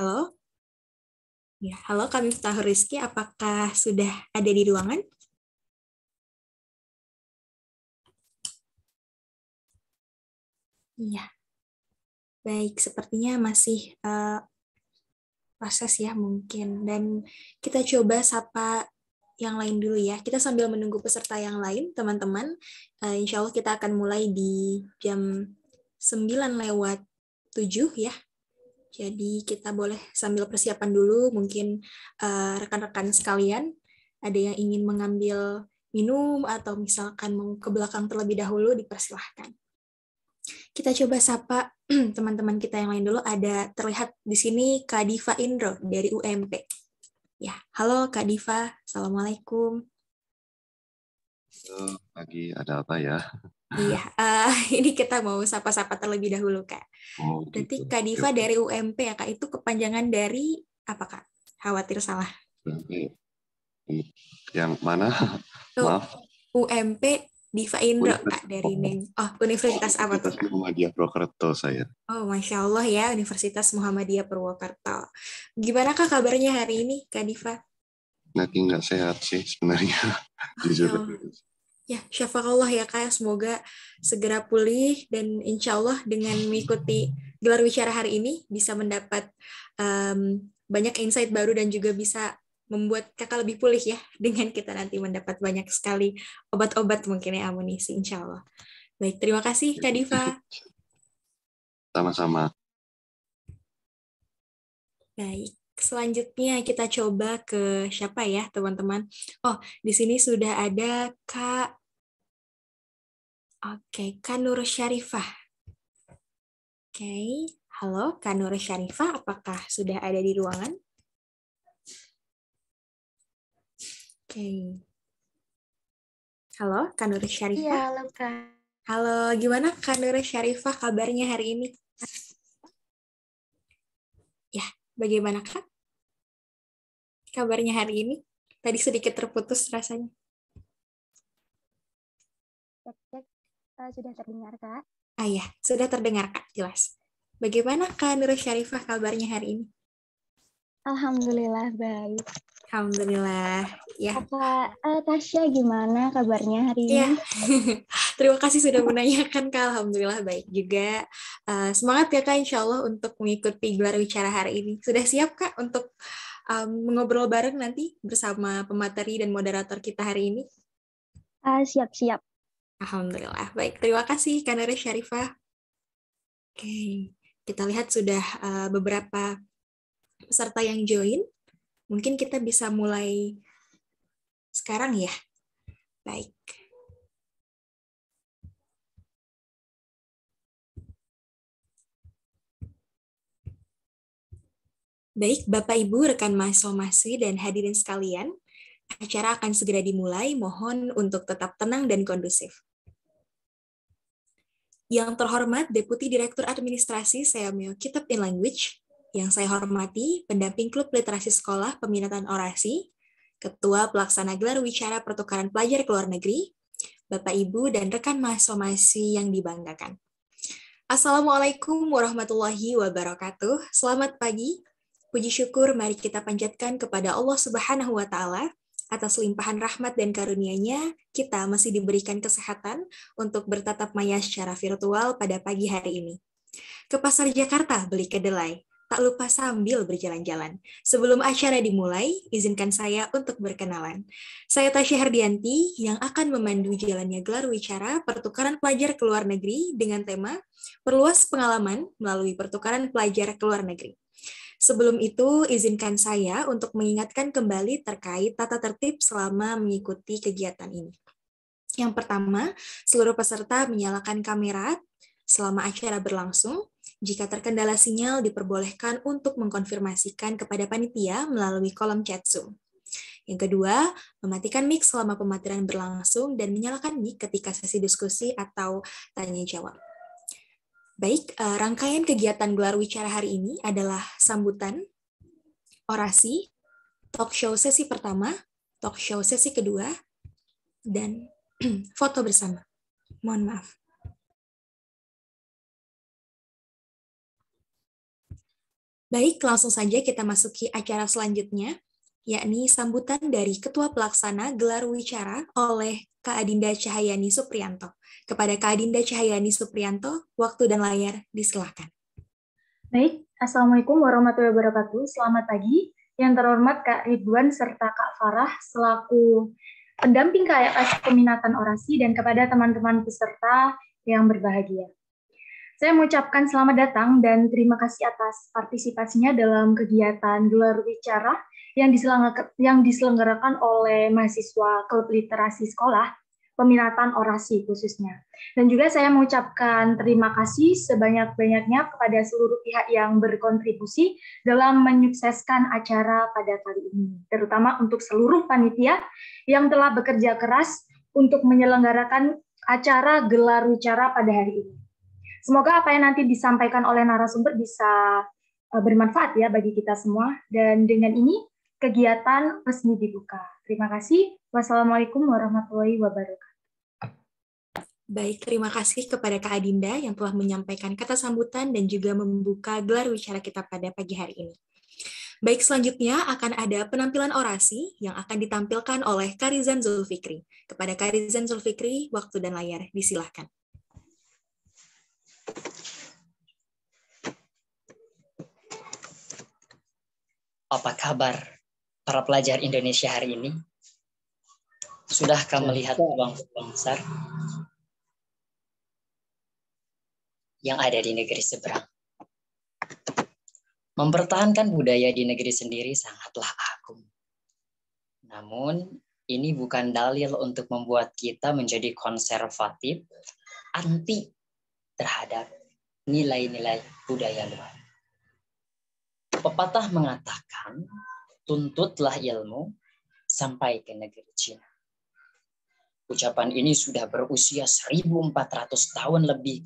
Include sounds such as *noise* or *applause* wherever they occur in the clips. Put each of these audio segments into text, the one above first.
Halo? Ya, halo kami Miftahur Rizky, apakah sudah ada di ruangan? Iya. Baik, sepertinya masih uh, proses ya mungkin. Dan kita coba sapa yang lain dulu ya. Kita sambil menunggu peserta yang lain, teman-teman. Uh, insya Allah kita akan mulai di jam 9 lewat 7 ya. Jadi kita boleh sambil persiapan dulu, mungkin eh, rekan-rekan uh, sekalian ada yang ingin mengambil minum atau misalkan mau ke belakang terlebih dahulu dipersilahkan. Kita coba sapa *clears throat* teman-teman kita yang lain dulu. Ada terlihat di sini Kak Diva Indro dari UMP. Ya, halo Kak Diva, assalamualaikum. Halo, pagi ada apa ya? Iya, uh, *laughs* ini kita mau sapa-sapa terlebih dahulu kak. Oh, gitu. Kak Diva dari UMP ya kak itu kepanjangan dari apa kak? Khawatir salah. Yang mana? *laughs* Tuh, Maaf. UMP Diva Indra, kak dari Neng. Oh Universitas apa tuh? Kak? Muhammadiyah Purwokerto saya. Oh masya Allah ya Universitas Muhammadiyah Purwokerto. Gimana kak kabarnya hari ini Kak Diva? Nanti nggak sehat sih sebenarnya. *laughs* Jujur ya allah ya kak semoga segera pulih dan insya Allah dengan mengikuti gelar bicara hari ini bisa mendapat um, banyak insight baru dan juga bisa membuat kakak lebih pulih ya *laughs* dengan kita nanti mendapat banyak sekali obat-obat mungkin ya amunisi insya Allah. Baik, terima kasih Kak Diva. Sama-sama. Baik, selanjutnya kita coba ke siapa ya teman-teman? Oh, di sini sudah ada Kak Oke, Kanur Syarifah. Oke, halo Kanur Syarifah, apakah sudah ada di ruangan? Oke. Halo, Kanur iya, Syarifah. Ya, halo Kak. Halo, gimana Kanur Syarifah kabarnya hari ini? Ya, bagaimana Kak? Kabarnya hari ini? Tadi sedikit terputus rasanya. uh, sudah terdengar, Kak. Ah ya, sudah terdengar, Kak, jelas. Bagaimana Kak Nurul Syarifah kabarnya hari ini? Alhamdulillah, baik. Alhamdulillah. Ya. Eh, Kak uh, Tasya gimana kabarnya hari ini? Ya. *laughs* Terima kasih sudah menanyakan Kak. Alhamdulillah baik juga. Uh, semangat ya Kak Insya Allah untuk mengikuti gelar bicara hari ini. Sudah siap Kak untuk um, mengobrol bareng nanti bersama pemateri dan moderator kita hari ini? Siap-siap. Uh, siap, siap. Alhamdulillah. Baik, terima kasih Kanare Syarifah. Oke, kita lihat sudah eh, beberapa peserta yang join. Mungkin kita bisa mulai sekarang ya. Baik. Baik, Bapak Ibu, rekan mahasiswa-mahasiswi dan hadirin sekalian, acara akan segera dimulai. Mohon untuk tetap tenang dan kondusif. Yang terhormat Deputi Direktur Administrasi Seameo Kitab in Language, yang saya hormati pendamping Klub Literasi Sekolah Peminatan Orasi, Ketua Pelaksana Gelar Wicara Pertukaran Pelajar ke Luar Negeri, Bapak Ibu dan rekan mahasiswa yang dibanggakan. Assalamualaikum warahmatullahi wabarakatuh. Selamat pagi. Puji syukur mari kita panjatkan kepada Allah Subhanahu wa taala atas limpahan rahmat dan karunia-Nya, kita masih diberikan kesehatan untuk bertatap maya secara virtual pada pagi hari ini. Ke Pasar Jakarta beli kedelai, tak lupa sambil berjalan-jalan. Sebelum acara dimulai, izinkan saya untuk berkenalan. Saya Tasya Herdianti yang akan memandu jalannya gelar wicara pertukaran pelajar ke luar negeri dengan tema Perluas Pengalaman melalui Pertukaran Pelajar ke Luar Negeri. Sebelum itu, izinkan saya untuk mengingatkan kembali terkait tata tertib selama mengikuti kegiatan ini. Yang pertama, seluruh peserta menyalakan kamera selama acara berlangsung. Jika terkendala sinyal, diperbolehkan untuk mengkonfirmasikan kepada panitia melalui kolom chat Zoom. Yang kedua, mematikan mic selama pematerian berlangsung dan menyalakan mic ketika sesi diskusi atau tanya jawab. Baik, uh, rangkaian kegiatan gelar wicara hari ini adalah sambutan, orasi, talk show sesi pertama, talk show sesi kedua, dan *clears throat* foto bersama. Mohon maaf. Baik, langsung saja kita masuki acara selanjutnya yakni sambutan dari Ketua Pelaksana Gelar Wicara oleh Kak Adinda Cahayani Suprianto. Kepada Kak Adinda Cahayani Suprianto, waktu dan layar disilahkan. Baik, Assalamualaikum warahmatullahi wabarakatuh. Selamat pagi. Yang terhormat Kak Ridwan serta Kak Farah selaku pendamping KIFS Peminatan Orasi dan kepada teman-teman peserta yang berbahagia. Saya mengucapkan selamat datang dan terima kasih atas partisipasinya dalam kegiatan gelar wicara yang, diselenggarakan, yang diselenggarakan oleh mahasiswa klub literasi sekolah, peminatan orasi khususnya. Dan juga saya mengucapkan terima kasih sebanyak-banyaknya kepada seluruh pihak yang berkontribusi dalam menyukseskan acara pada kali ini, terutama untuk seluruh panitia yang telah bekerja keras untuk menyelenggarakan acara gelar wicara pada hari ini. Semoga apa yang nanti disampaikan oleh narasumber bisa eh, bermanfaat ya bagi kita semua. Dan dengan ini kegiatan resmi dibuka. Terima kasih. Wassalamualaikum warahmatullahi wabarakatuh. Baik, terima kasih kepada Kak Adinda yang telah menyampaikan kata sambutan dan juga membuka gelar wicara kita pada pagi hari ini. Baik, selanjutnya akan ada penampilan orasi yang akan ditampilkan oleh Karizan Zulfikri. Kepada Karizan Zulfikri, waktu dan layar disilahkan. Apa kabar para pelajar Indonesia hari ini? Sudahkah melihat peluang-peluang besar yang ada di negeri seberang? Mempertahankan budaya di negeri sendiri sangatlah agung. Namun, ini bukan dalil untuk membuat kita menjadi konservatif, anti terhadap nilai-nilai budaya luar. Pepatah mengatakan, tuntutlah ilmu sampai ke negeri Cina. Ucapan ini sudah berusia 1400 tahun lebih.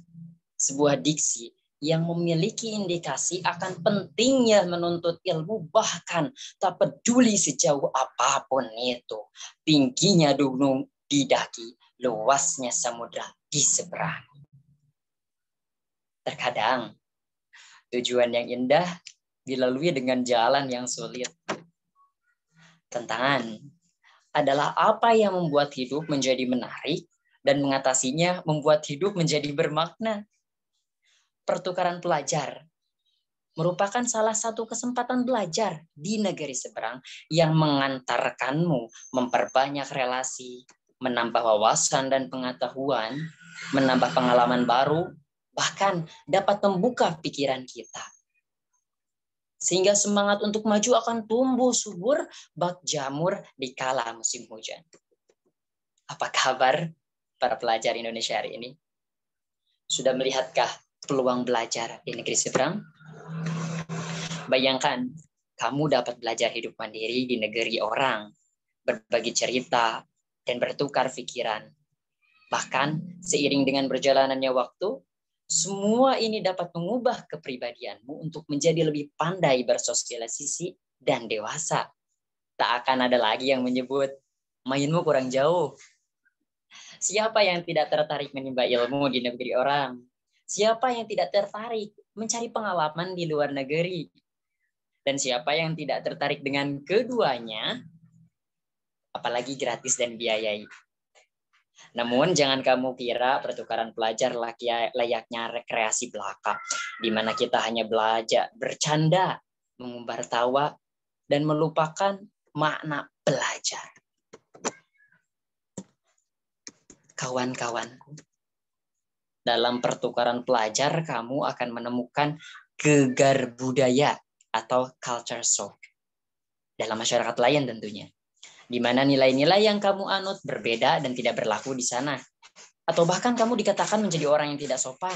Sebuah diksi yang memiliki indikasi akan pentingnya menuntut ilmu bahkan tak peduli sejauh apapun itu. Tingginya gunung didaki, luasnya samudra di seberang. Terkadang tujuan yang indah dilalui dengan jalan yang sulit tentangan adalah apa yang membuat hidup menjadi menarik dan mengatasinya membuat hidup menjadi bermakna. Pertukaran pelajar merupakan salah satu kesempatan belajar di negeri seberang yang mengantarkanmu memperbanyak relasi, menambah wawasan dan pengetahuan, menambah pengalaman baru, bahkan dapat membuka pikiran kita sehingga semangat untuk maju akan tumbuh subur bak jamur di kala musim hujan. Apa kabar para pelajar Indonesia hari ini? Sudah melihatkah peluang belajar di negeri seberang? Bayangkan, kamu dapat belajar hidup mandiri di negeri orang, berbagi cerita, dan bertukar pikiran. Bahkan, seiring dengan berjalanannya waktu, semua ini dapat mengubah kepribadianmu untuk menjadi lebih pandai bersosialisasi dan dewasa. Tak akan ada lagi yang menyebut mainmu kurang jauh. Siapa yang tidak tertarik menimba ilmu di negeri orang? Siapa yang tidak tertarik mencari pengalaman di luar negeri? Dan siapa yang tidak tertarik dengan keduanya, apalagi gratis dan biayai? Namun jangan kamu kira pertukaran pelajar layaknya rekreasi belaka, di mana kita hanya belajar, bercanda, mengumbar tawa, dan melupakan makna belajar. Kawan-kawanku, dalam pertukaran pelajar kamu akan menemukan gegar budaya atau culture shock dalam masyarakat lain tentunya di mana nilai-nilai yang kamu anut berbeda dan tidak berlaku di sana. Atau bahkan kamu dikatakan menjadi orang yang tidak sopan.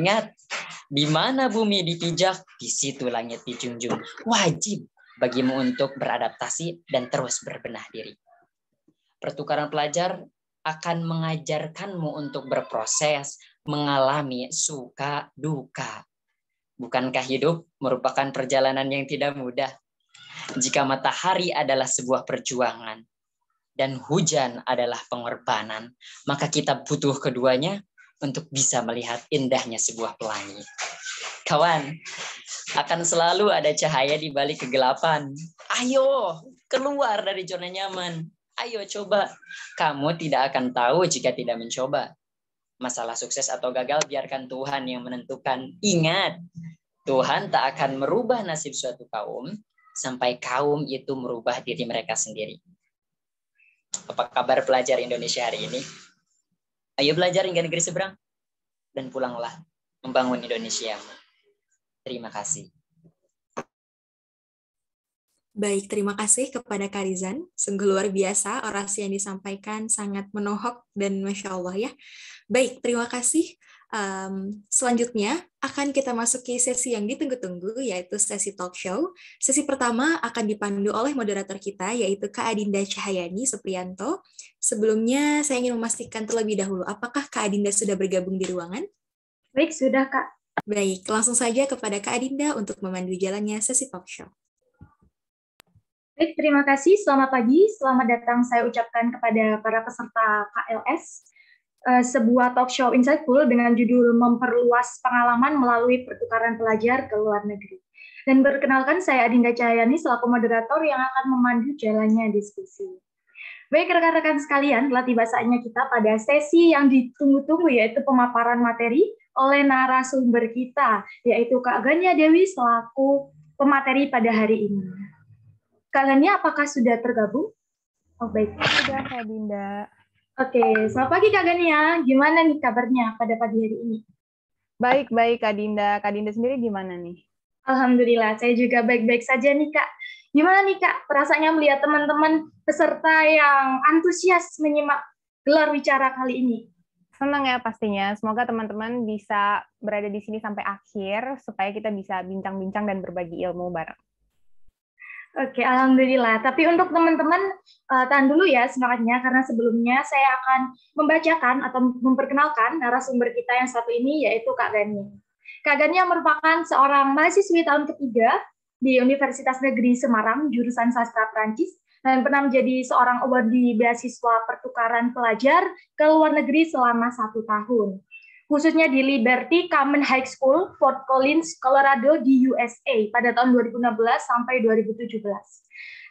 Ingat, di mana bumi dipijak, di situ langit dijunjung. Wajib bagimu untuk beradaptasi dan terus berbenah diri. Pertukaran pelajar akan mengajarkanmu untuk berproses, mengalami suka duka. Bukankah hidup merupakan perjalanan yang tidak mudah? Jika matahari adalah sebuah perjuangan dan hujan adalah pengorbanan, maka kita butuh keduanya untuk bisa melihat indahnya sebuah pelangi. Kawan, akan selalu ada cahaya di balik kegelapan. Ayo, keluar dari zona nyaman. Ayo coba. Kamu tidak akan tahu jika tidak mencoba. Masalah sukses atau gagal biarkan Tuhan yang menentukan. Ingat, Tuhan tak akan merubah nasib suatu kaum sampai kaum itu merubah diri mereka sendiri. Apa kabar pelajar Indonesia hari ini? Ayo belajar hingga negeri seberang dan pulanglah membangun Indonesia. Terima kasih. Baik, terima kasih kepada Karizan. Sungguh luar biasa orasi yang disampaikan sangat menohok dan masya Allah ya. Baik, terima kasih Um, selanjutnya akan kita masuki sesi yang ditunggu-tunggu yaitu sesi talk show. Sesi pertama akan dipandu oleh moderator kita yaitu Kak Adinda Cahayani Suprianto. Sebelumnya saya ingin memastikan terlebih dahulu apakah Kak Adinda sudah bergabung di ruangan? Baik, sudah Kak. Baik, langsung saja kepada Kak Adinda untuk memandu jalannya sesi talk show. Baik, terima kasih. Selamat pagi. Selamat datang saya ucapkan kepada para peserta KLS Eh, sebuah talk show insightful dengan judul Memperluas Pengalaman Melalui Pertukaran Pelajar ke Luar Negeri. Dan berkenalkan saya Adinda Cahyani selaku moderator yang akan memandu jalannya diskusi. Baik rekan-rekan sekalian, telah tiba saatnya kita pada sesi yang ditunggu-tunggu yaitu pemaparan materi oleh narasumber kita, yaitu Kak Gania Dewi selaku pemateri pada hari ini. Kak Gania, apakah sudah tergabung? Oh baik. Sudah, Kak Dinda. Oke, selamat pagi Kak Gania. Gimana nih kabarnya pada pagi hari ini? Baik, baik Kak Dinda. Kak Dinda sendiri gimana nih? Alhamdulillah, saya juga baik-baik saja nih Kak. Gimana nih Kak perasaannya melihat teman-teman peserta yang antusias menyimak gelar wicara kali ini? Senang ya pastinya. Semoga teman-teman bisa berada di sini sampai akhir supaya kita bisa bincang-bincang dan berbagi ilmu bareng. Oke, alhamdulillah. Tapi untuk teman-teman uh, tahan dulu ya semangatnya karena sebelumnya saya akan membacakan atau memperkenalkan narasumber kita yang satu ini yaitu Kak Gani. Kak Gani yang merupakan seorang mahasiswi tahun ketiga di Universitas Negeri Semarang jurusan sastra Prancis dan pernah menjadi seorang di beasiswa pertukaran pelajar ke luar negeri selama satu tahun khususnya di Liberty Common High School, Fort Collins, Colorado di USA pada tahun 2016 sampai 2017.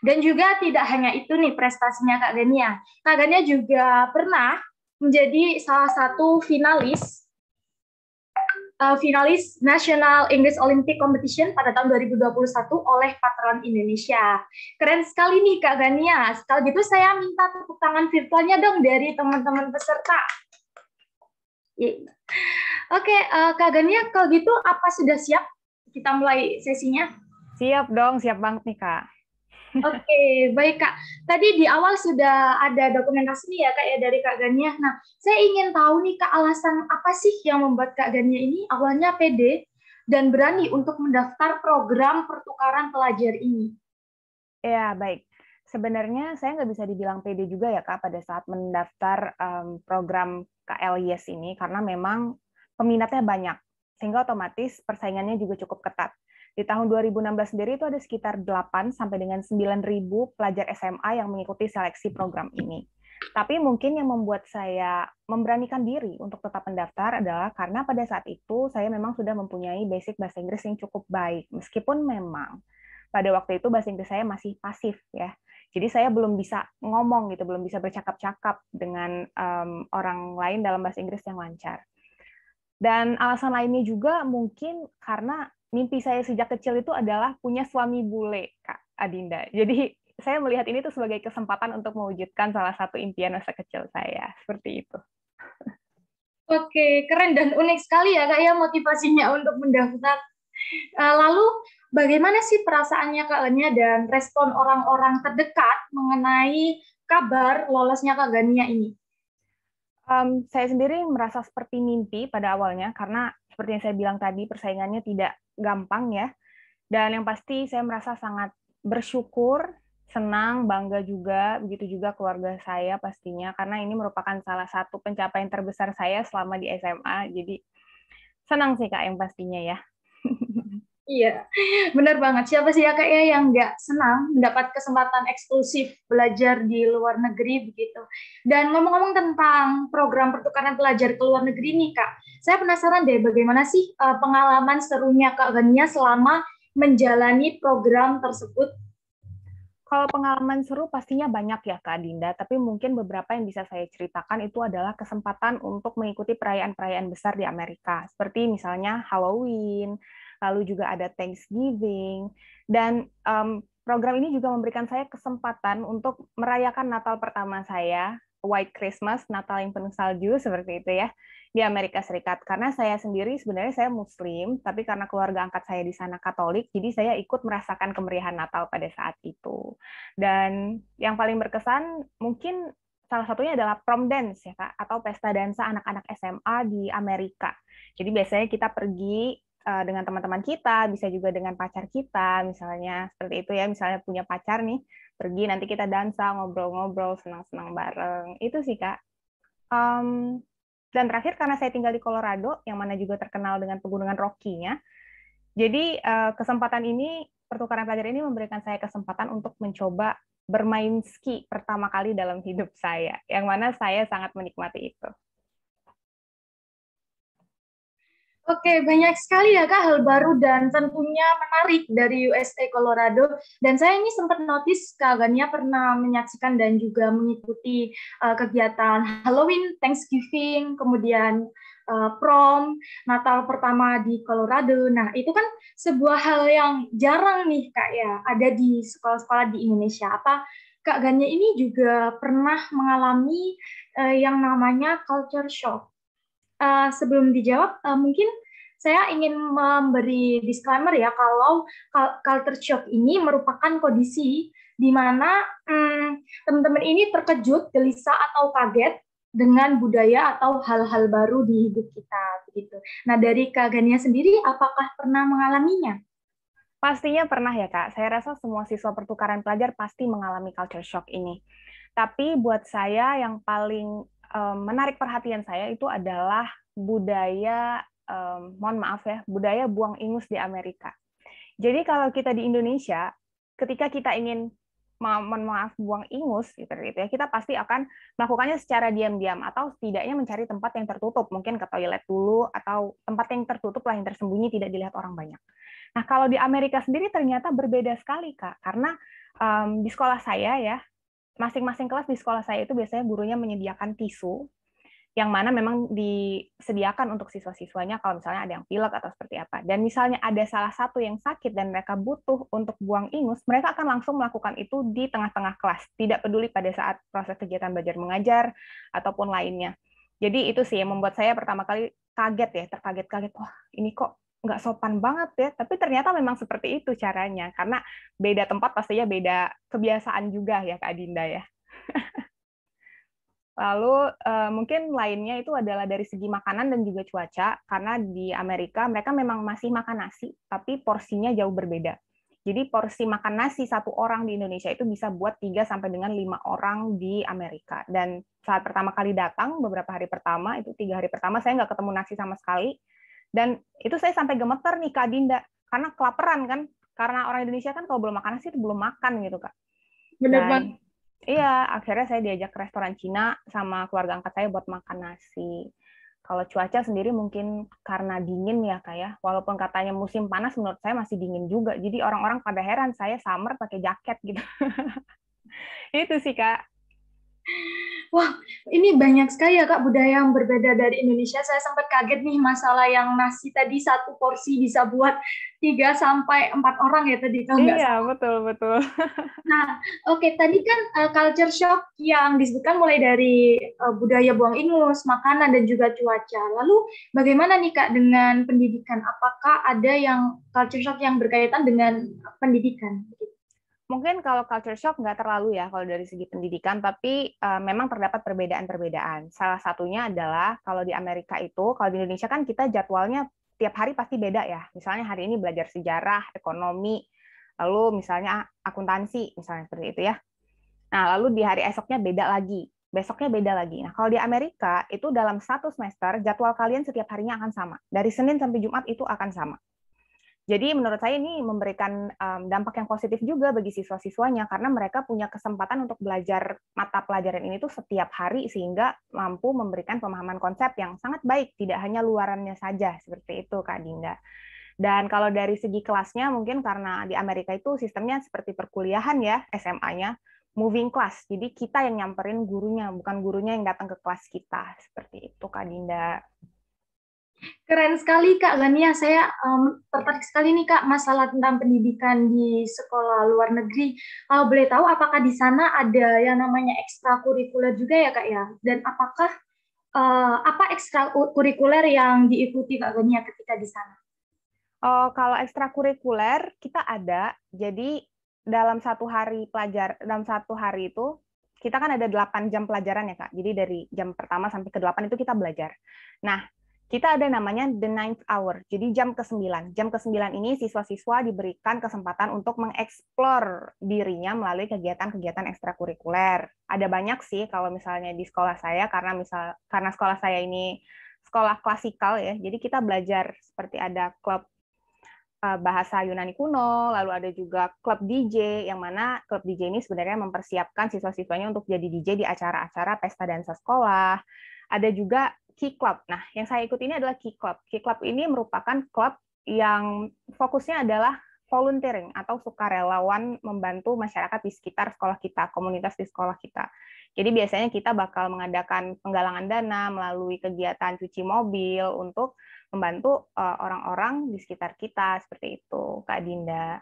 Dan juga tidak hanya itu nih prestasinya Kak Gania. Kak Gania juga pernah menjadi salah satu finalis uh, finalis National English Olympic Competition pada tahun 2021 oleh Patron Indonesia. Keren sekali nih Kak Gania. Kalau gitu saya minta tepuk tangan virtualnya dong dari teman-teman peserta. Gitu. Oke, uh, Kak Gania, kalau gitu apa sudah siap kita mulai sesinya? Siap dong, siap banget nih Kak. Oke, *laughs* baik Kak. Tadi di awal sudah ada dokumentasi nih ya Kak ya dari Kak Gania. Nah, saya ingin tahu nih Kak alasan apa sih yang membuat Kak Gania ini awalnya pede dan berani untuk mendaftar program pertukaran pelajar ini? Ya, baik. Sebenarnya saya nggak bisa dibilang pede juga ya Kak pada saat mendaftar um, program KLIS ini karena memang peminatnya banyak sehingga otomatis persaingannya juga cukup ketat. Di tahun 2016 sendiri itu ada sekitar 8 sampai dengan ribu pelajar SMA yang mengikuti seleksi program ini. Tapi mungkin yang membuat saya memberanikan diri untuk tetap mendaftar adalah karena pada saat itu saya memang sudah mempunyai basic bahasa Inggris yang cukup baik. Meskipun memang pada waktu itu bahasa Inggris saya masih pasif ya. Jadi saya belum bisa ngomong gitu, belum bisa bercakap-cakap dengan um, orang lain dalam bahasa Inggris yang lancar. Dan alasan lainnya juga mungkin karena mimpi saya sejak kecil itu adalah punya suami bule, Kak Adinda. Jadi saya melihat ini tuh sebagai kesempatan untuk mewujudkan salah satu impian masa kecil saya, seperti itu. Oke, keren dan unik sekali ya kak ya motivasinya untuk mendaftar. Eh, lalu Bagaimana sih perasaannya Kak dan respon orang-orang terdekat mengenai kabar lolosnya Kak Gania ini? Um, saya sendiri merasa seperti mimpi pada awalnya karena seperti yang saya bilang tadi persaingannya tidak gampang ya. Dan yang pasti saya merasa sangat bersyukur, senang, bangga juga, begitu juga keluarga saya pastinya karena ini merupakan salah satu pencapaian terbesar saya selama di SMA. Jadi senang sih Kak yang pastinya ya. *laughs* Iya, benar banget. Siapa sih ya kayaknya yang nggak senang mendapat kesempatan eksklusif belajar di luar negeri begitu. Dan ngomong-ngomong tentang program pertukaran pelajar ke luar negeri nih kak, saya penasaran deh bagaimana sih eh, pengalaman serunya kak Gania selama menjalani program tersebut kalau pengalaman seru pastinya banyak ya Kak Dinda, tapi mungkin beberapa yang bisa saya ceritakan itu adalah kesempatan untuk mengikuti perayaan-perayaan besar di Amerika, seperti misalnya Halloween, lalu juga ada Thanksgiving dan um, program ini juga memberikan saya kesempatan untuk merayakan Natal pertama saya White Christmas, Natal yang penuh salju seperti itu ya di Amerika Serikat. Karena saya sendiri sebenarnya saya Muslim, tapi karena keluarga angkat saya di sana Katolik, jadi saya ikut merasakan kemeriahan Natal pada saat itu. Dan yang paling berkesan mungkin salah satunya adalah prom dance ya kak, atau pesta dansa anak-anak SMA di Amerika. Jadi biasanya kita pergi Eh, dengan teman-teman kita, bisa juga dengan pacar kita, misalnya seperti itu ya, misalnya punya pacar nih, pergi nanti kita dansa, ngobrol-ngobrol, senang-senang bareng, itu sih kak. Um, dan terakhir karena saya tinggal di Colorado, yang mana juga terkenal dengan pegunungan Rocky-nya, jadi uh, kesempatan ini pertukaran pelajar ini memberikan saya kesempatan untuk mencoba bermain ski pertama kali dalam hidup saya, yang mana saya sangat menikmati itu. Oke, banyak sekali ya Kak hal baru dan tentunya menarik dari USA Colorado. Dan saya ini sempat notice Kak Gania pernah menyaksikan dan juga mengikuti uh, kegiatan Halloween, Thanksgiving, kemudian uh, prom, Natal pertama di Colorado. Nah, itu kan sebuah hal yang jarang nih Kak ya, ada di sekolah-sekolah di Indonesia. Apa Kak Gania ini juga pernah mengalami uh, yang namanya culture shock? uh, sebelum dijawab, uh, mungkin saya ingin memberi disclaimer ya kalau culture shock ini merupakan kondisi di mana teman hmm, teman-teman ini terkejut, gelisah atau kaget dengan budaya atau hal-hal baru di hidup kita begitu. Nah, dari kagannya sendiri apakah pernah mengalaminya? Pastinya pernah ya, Kak. Saya rasa semua siswa pertukaran pelajar pasti mengalami culture shock ini. Tapi buat saya yang paling um, menarik perhatian saya itu adalah budaya um, mohon maaf ya budaya buang ingus di Amerika. Jadi kalau kita di Indonesia, ketika kita ingin mohon maaf buang ingus gitu, gitu ya, kita pasti akan melakukannya secara diam-diam atau setidaknya mencari tempat yang tertutup, mungkin ke toilet dulu atau tempat yang tertutup lah yang tersembunyi tidak dilihat orang banyak. Nah kalau di Amerika sendiri ternyata berbeda sekali kak, karena um, di sekolah saya ya masing-masing kelas di sekolah saya itu biasanya gurunya menyediakan tisu yang mana memang disediakan untuk siswa-siswanya kalau misalnya ada yang pilek atau seperti apa. Dan misalnya ada salah satu yang sakit dan mereka butuh untuk buang ingus, mereka akan langsung melakukan itu di tengah-tengah kelas, tidak peduli pada saat proses kegiatan belajar mengajar ataupun lainnya. Jadi itu sih yang membuat saya pertama kali kaget ya, terkaget-kaget, wah oh, ini kok nggak sopan banget ya, tapi ternyata memang seperti itu caranya karena beda tempat pastinya beda kebiasaan juga ya Kak Dinda ya. *laughs* Lalu eh, mungkin lainnya itu adalah dari segi makanan dan juga cuaca karena di Amerika mereka memang masih makan nasi tapi porsinya jauh berbeda. Jadi porsi makan nasi satu orang di Indonesia itu bisa buat 3 sampai dengan 5 orang di Amerika. Dan saat pertama kali datang, beberapa hari pertama, itu tiga hari pertama saya nggak ketemu nasi sama sekali. Dan itu saya sampai gemeter nih Kak Dinda, karena kelaparan kan. Karena orang Indonesia kan kalau belum makan nasi belum makan gitu, Kak. Benar. banget. Iya, akhirnya saya diajak ke restoran Cina sama keluarga angkat saya buat makan nasi. Kalau cuaca sendiri mungkin karena dingin ya kak ya. Walaupun katanya musim panas, menurut saya masih dingin juga. Jadi orang-orang pada heran saya summer pakai jaket gitu. *laughs* itu sih kak wah ini banyak sekali ya Kak budaya yang berbeda dari Indonesia. Saya sempat kaget nih masalah yang nasi tadi satu porsi bisa buat tiga sampai empat orang ya tadi kalau Iya, enggak? betul betul. *laughs* nah, oke okay, tadi kan uh, culture shock yang disebutkan mulai dari uh, budaya buang ingus, makanan dan juga cuaca. Lalu bagaimana nih Kak dengan pendidikan? Apakah ada yang culture shock yang berkaitan dengan pendidikan? mungkin kalau culture shock nggak terlalu ya kalau dari segi pendidikan, tapi uh, memang terdapat perbedaan-perbedaan. Salah satunya adalah kalau di Amerika itu, kalau di Indonesia kan kita jadwalnya tiap hari pasti beda ya. Misalnya hari ini belajar sejarah, ekonomi, lalu misalnya akuntansi, misalnya seperti itu ya. Nah, lalu di hari esoknya beda lagi, besoknya beda lagi. Nah, kalau di Amerika itu dalam satu semester jadwal kalian setiap harinya akan sama. Dari Senin sampai Jumat itu akan sama. Jadi menurut saya ini memberikan um, dampak yang positif juga bagi siswa-siswanya karena mereka punya kesempatan untuk belajar mata pelajaran ini tuh setiap hari sehingga mampu memberikan pemahaman konsep yang sangat baik, tidak hanya luarannya saja seperti itu Kak Dinda. Dan kalau dari segi kelasnya mungkin karena di Amerika itu sistemnya seperti perkuliahan ya SMA-nya, moving class. Jadi kita yang nyamperin gurunya, bukan gurunya yang datang ke kelas kita. Seperti itu Kak Dinda. Keren sekali Kak Lania, saya um, tertarik sekali nih Kak masalah tentang pendidikan di sekolah luar negeri. Kalau boleh tahu apakah di sana ada yang namanya ekstrakurikuler juga ya Kak ya? Dan apakah uh, apa ekstrakurikuler yang diikuti Kak Lania ketika di sana? Oh, kalau ekstrakurikuler kita ada. Jadi dalam satu hari pelajar dalam satu hari itu kita kan ada 8 jam pelajaran ya Kak. Jadi dari jam pertama sampai ke 8 itu kita belajar. Nah, kita ada namanya the ninth hour, jadi jam ke-9. Jam ke-9 ini siswa-siswa diberikan kesempatan untuk mengeksplor dirinya melalui kegiatan-kegiatan ekstrakurikuler. Ada banyak sih kalau misalnya di sekolah saya karena misal karena sekolah saya ini sekolah klasikal ya. Jadi kita belajar seperti ada klub eh, bahasa Yunani kuno, lalu ada juga klub DJ yang mana klub DJ ini sebenarnya mempersiapkan siswa-siswanya untuk jadi DJ di acara-acara pesta dansa sekolah. Ada juga Key Club. Nah, yang saya ikuti ini adalah Key Club. Key Club ini merupakan klub yang fokusnya adalah volunteering atau sukarelawan membantu masyarakat di sekitar sekolah kita, komunitas di sekolah kita. Jadi biasanya kita bakal mengadakan penggalangan dana melalui kegiatan cuci mobil untuk membantu eh, orang-orang di sekitar kita seperti itu, Kak Dinda.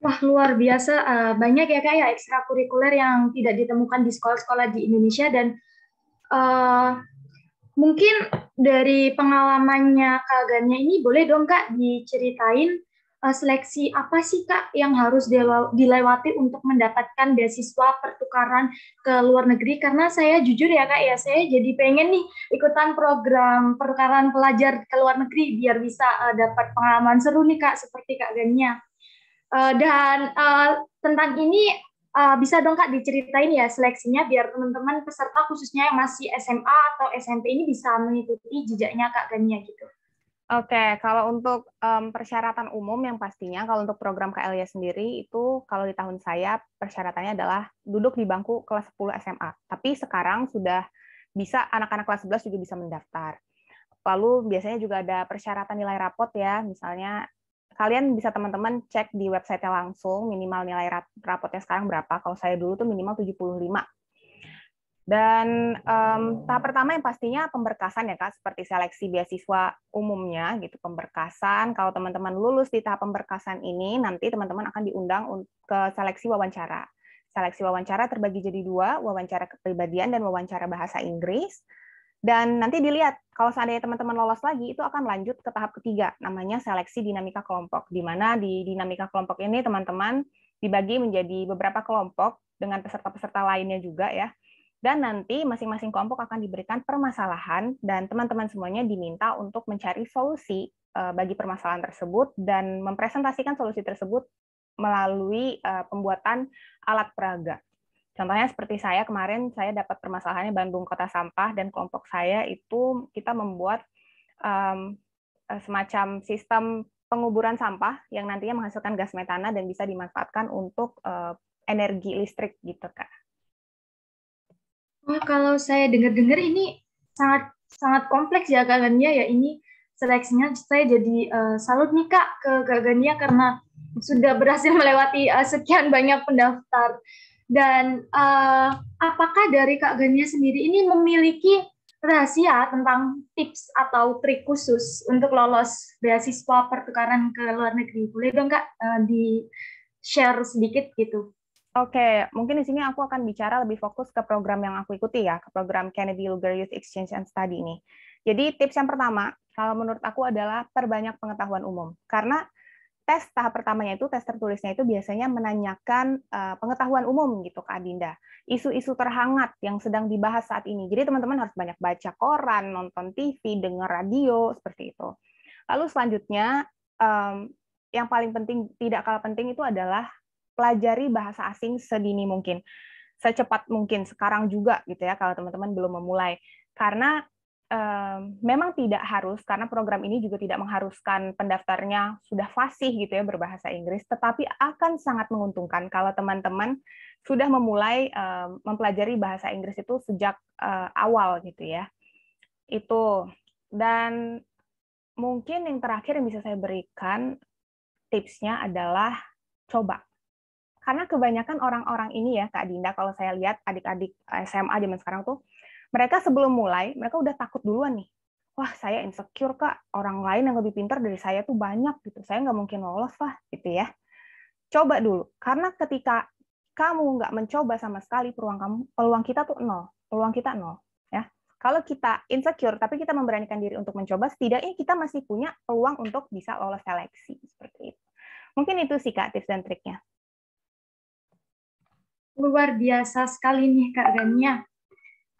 Wah luar biasa eh, banyak ya kak ya ekstrakurikuler yang tidak ditemukan di sekolah-sekolah di Indonesia dan Eh, mungkin dari pengalamannya Kak ganya ini boleh dong Kak diceritain uh, seleksi apa sih Kak yang harus dilewati untuk mendapatkan beasiswa pertukaran ke luar negeri karena saya jujur ya Kak ya saya jadi pengen nih ikutan program pertukaran pelajar ke luar negeri biar bisa uh, dapat pengalaman seru nih Kak seperti Kak ganya Uh, dan uh, tentang ini Uh, bisa dong Kak diceritain ya seleksinya biar teman-teman peserta khususnya yang masih SMA atau SMP ini bisa mengikuti jejaknya Kak Gania gitu. Oke, okay, kalau untuk um, persyaratan umum yang pastinya, kalau untuk program KLY sendiri itu kalau di tahun saya persyaratannya adalah duduk di bangku kelas 10 SMA. Tapi sekarang sudah bisa anak-anak kelas 11 juga bisa mendaftar. Lalu biasanya juga ada persyaratan nilai rapot ya, misalnya kalian bisa teman-teman cek di website-nya langsung minimal nilai rapotnya sekarang berapa. Kalau saya dulu tuh minimal 75. Dan um, tahap pertama yang pastinya pemberkasan ya Kak, seperti seleksi beasiswa umumnya gitu, pemberkasan. Kalau teman-teman lulus di tahap pemberkasan ini, nanti teman-teman akan diundang ke seleksi wawancara. Seleksi wawancara terbagi jadi dua, wawancara kepribadian dan wawancara bahasa Inggris. Dan nanti dilihat kalau seandainya teman-teman lolos lagi itu akan lanjut ke tahap ketiga namanya seleksi dinamika kelompok di mana di dinamika kelompok ini teman-teman dibagi menjadi beberapa kelompok dengan peserta-peserta lainnya juga ya. Dan nanti masing-masing kelompok akan diberikan permasalahan dan teman-teman semuanya diminta untuk mencari solusi eh, bagi permasalahan tersebut dan mempresentasikan solusi tersebut melalui eh, pembuatan alat peraga. Contohnya seperti saya kemarin saya dapat permasalahannya Bandung Kota Sampah dan kelompok saya itu kita membuat um, semacam sistem penguburan sampah yang nantinya menghasilkan gas metana dan bisa dimanfaatkan untuk uh, energi listrik gitu kak. Wah kalau saya dengar-dengar ini sangat sangat kompleks ya kak ya ini seleksinya saya jadi uh, salut nih kak ke kak karena sudah berhasil melewati uh, sekian banyak pendaftar dan uh, apakah dari Kak Gania sendiri ini memiliki rahasia tentang tips atau trik khusus untuk lolos beasiswa pertukaran ke luar negeri? Boleh dong Kak uh, eh, di share sedikit gitu? Oke, okay. mungkin di sini aku akan bicara lebih fokus ke program yang aku ikuti ya, ke program Kennedy Luger Youth Exchange and Study ini. Jadi tips yang pertama, kalau menurut aku adalah perbanyak pengetahuan umum. Karena tes tahap pertamanya itu tes tertulisnya itu biasanya menanyakan uh, pengetahuan umum gitu Kak Dinda, isu-isu terhangat yang sedang dibahas saat ini. Jadi teman-teman harus banyak baca koran, nonton TV, dengar radio seperti itu. Lalu selanjutnya um, yang paling penting tidak kalah penting itu adalah pelajari bahasa asing sedini mungkin, secepat mungkin sekarang juga gitu ya kalau teman-teman belum memulai. Karena um, memang tidak harus karena program ini juga tidak mengharuskan pendaftarnya sudah fasih gitu ya berbahasa Inggris, tetapi akan sangat menguntungkan kalau teman-teman sudah memulai um, mempelajari bahasa Inggris itu sejak uh, awal gitu ya. Itu dan mungkin yang terakhir yang bisa saya berikan tipsnya adalah coba. Karena kebanyakan orang-orang ini ya Kak Dinda kalau saya lihat adik-adik eh, SMA zaman sekarang tuh mereka sebelum mulai mereka udah takut duluan nih wah saya insecure kak orang lain yang lebih pintar dari saya tuh banyak gitu saya nggak mungkin lolos lah gitu ya coba dulu karena ketika kamu nggak mencoba sama sekali peluang kamu peluang kita tuh nol peluang kita nol ya kalau kita insecure tapi kita memberanikan diri untuk mencoba setidaknya kita masih punya peluang untuk bisa lolos seleksi seperti itu mungkin itu sih kak tips dan triknya luar biasa sekali nih kak Gania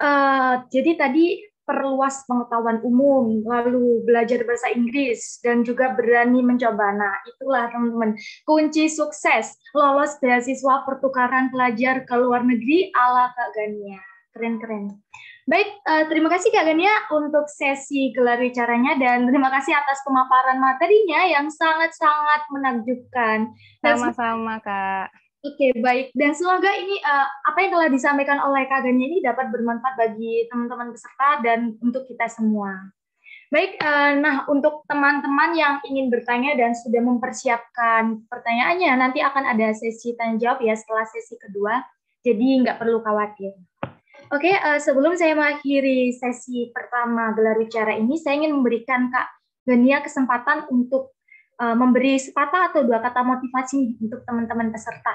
Eh, jadi tadi perluas pengetahuan umum, lalu belajar bahasa Inggris, dan juga berani mencoba. Nah, itulah teman-teman, kunci sukses lolos beasiswa pertukaran pelajar ke luar negeri ala Kak Gania. Keren-keren. Baik, eh, terima kasih Kak Gania untuk sesi gelar bicaranya, dan terima kasih atas pemaparan materinya yang sangat-sangat menakjubkan. Sama-sama, Kak. Oke, okay, baik. Dan semoga ini uh, apa yang telah disampaikan oleh Kak Ganya ini dapat bermanfaat bagi teman-teman peserta dan untuk kita semua. Baik, uh, nah untuk teman-teman yang ingin bertanya dan sudah mempersiapkan pertanyaannya, nanti akan ada sesi tanya jawab ya setelah sesi kedua. Jadi nggak perlu khawatir. Oke, okay, uh, eh, sebelum saya mengakhiri sesi pertama gelar bicara ini, saya ingin memberikan Kak Ganya kesempatan untuk memberi sepatah atau dua kata motivasi untuk teman-teman peserta.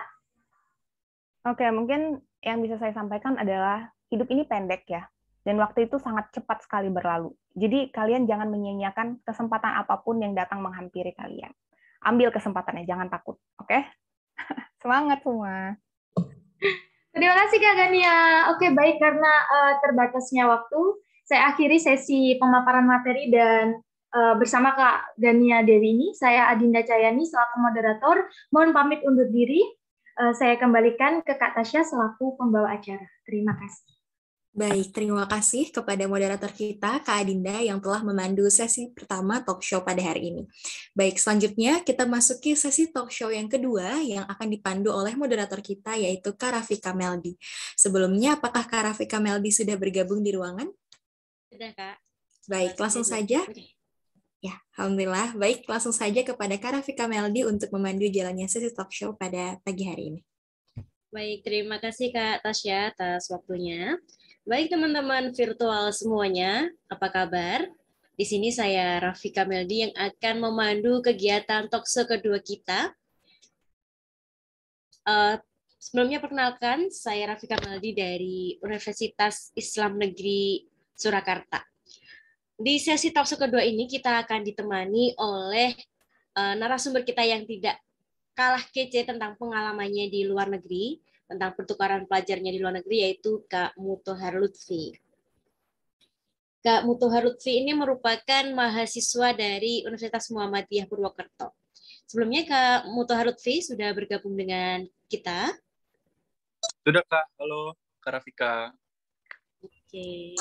Oke, mungkin yang bisa saya sampaikan adalah hidup ini pendek ya, dan waktu itu sangat cepat sekali berlalu. Jadi kalian jangan menyia-nyiakan kesempatan apapun yang datang menghampiri kalian. Ambil kesempatannya, jangan takut, oke? Okay? *laughs* Semangat semua. Terima kasih Kak Gania. Oke, baik karena uh, terbatasnya waktu, saya akhiri sesi pemaparan materi dan eh, bersama Kak Gania Dewi ini, saya Adinda Cayani selaku moderator, mohon pamit undur diri. Eh, saya kembalikan ke Kak Tasya selaku pembawa acara. Terima kasih. Baik, terima kasih kepada moderator kita, Kak Adinda, yang telah memandu sesi pertama talk show pada hari ini. Baik, selanjutnya kita masuki sesi talk show yang kedua yang akan dipandu oleh moderator kita, yaitu Kak Rafika Meldi. Sebelumnya, apakah Kak Rafika Meldi sudah bergabung di ruangan? Sudah, Kak. Baik, langsung saja. Ya, Alhamdulillah. Baik, langsung saja kepada Karafika Meldi untuk memandu jalannya sesi talk show pada pagi hari ini. Baik, terima kasih Kak Tasya atas waktunya. Baik teman-teman virtual semuanya, apa kabar? Di sini saya Rafika Meldi yang akan memandu kegiatan talk show kedua kita. Uh, sebelumnya perkenalkan, saya Rafika Meldi dari Universitas Islam Negeri Surakarta. Di sesi talkshow kedua ini kita akan ditemani oleh uh, narasumber kita yang tidak kalah kece tentang pengalamannya di luar negeri, tentang pertukaran pelajarnya di luar negeri yaitu Kak Mutohar Lutfi. Kak Mutohar Lutfi ini merupakan mahasiswa dari Universitas Muhammadiyah Purwokerto. Sebelumnya Kak Mutohar Lutfi sudah bergabung dengan kita. Sudah Kak, halo Kak Rafika. Oke. Okay.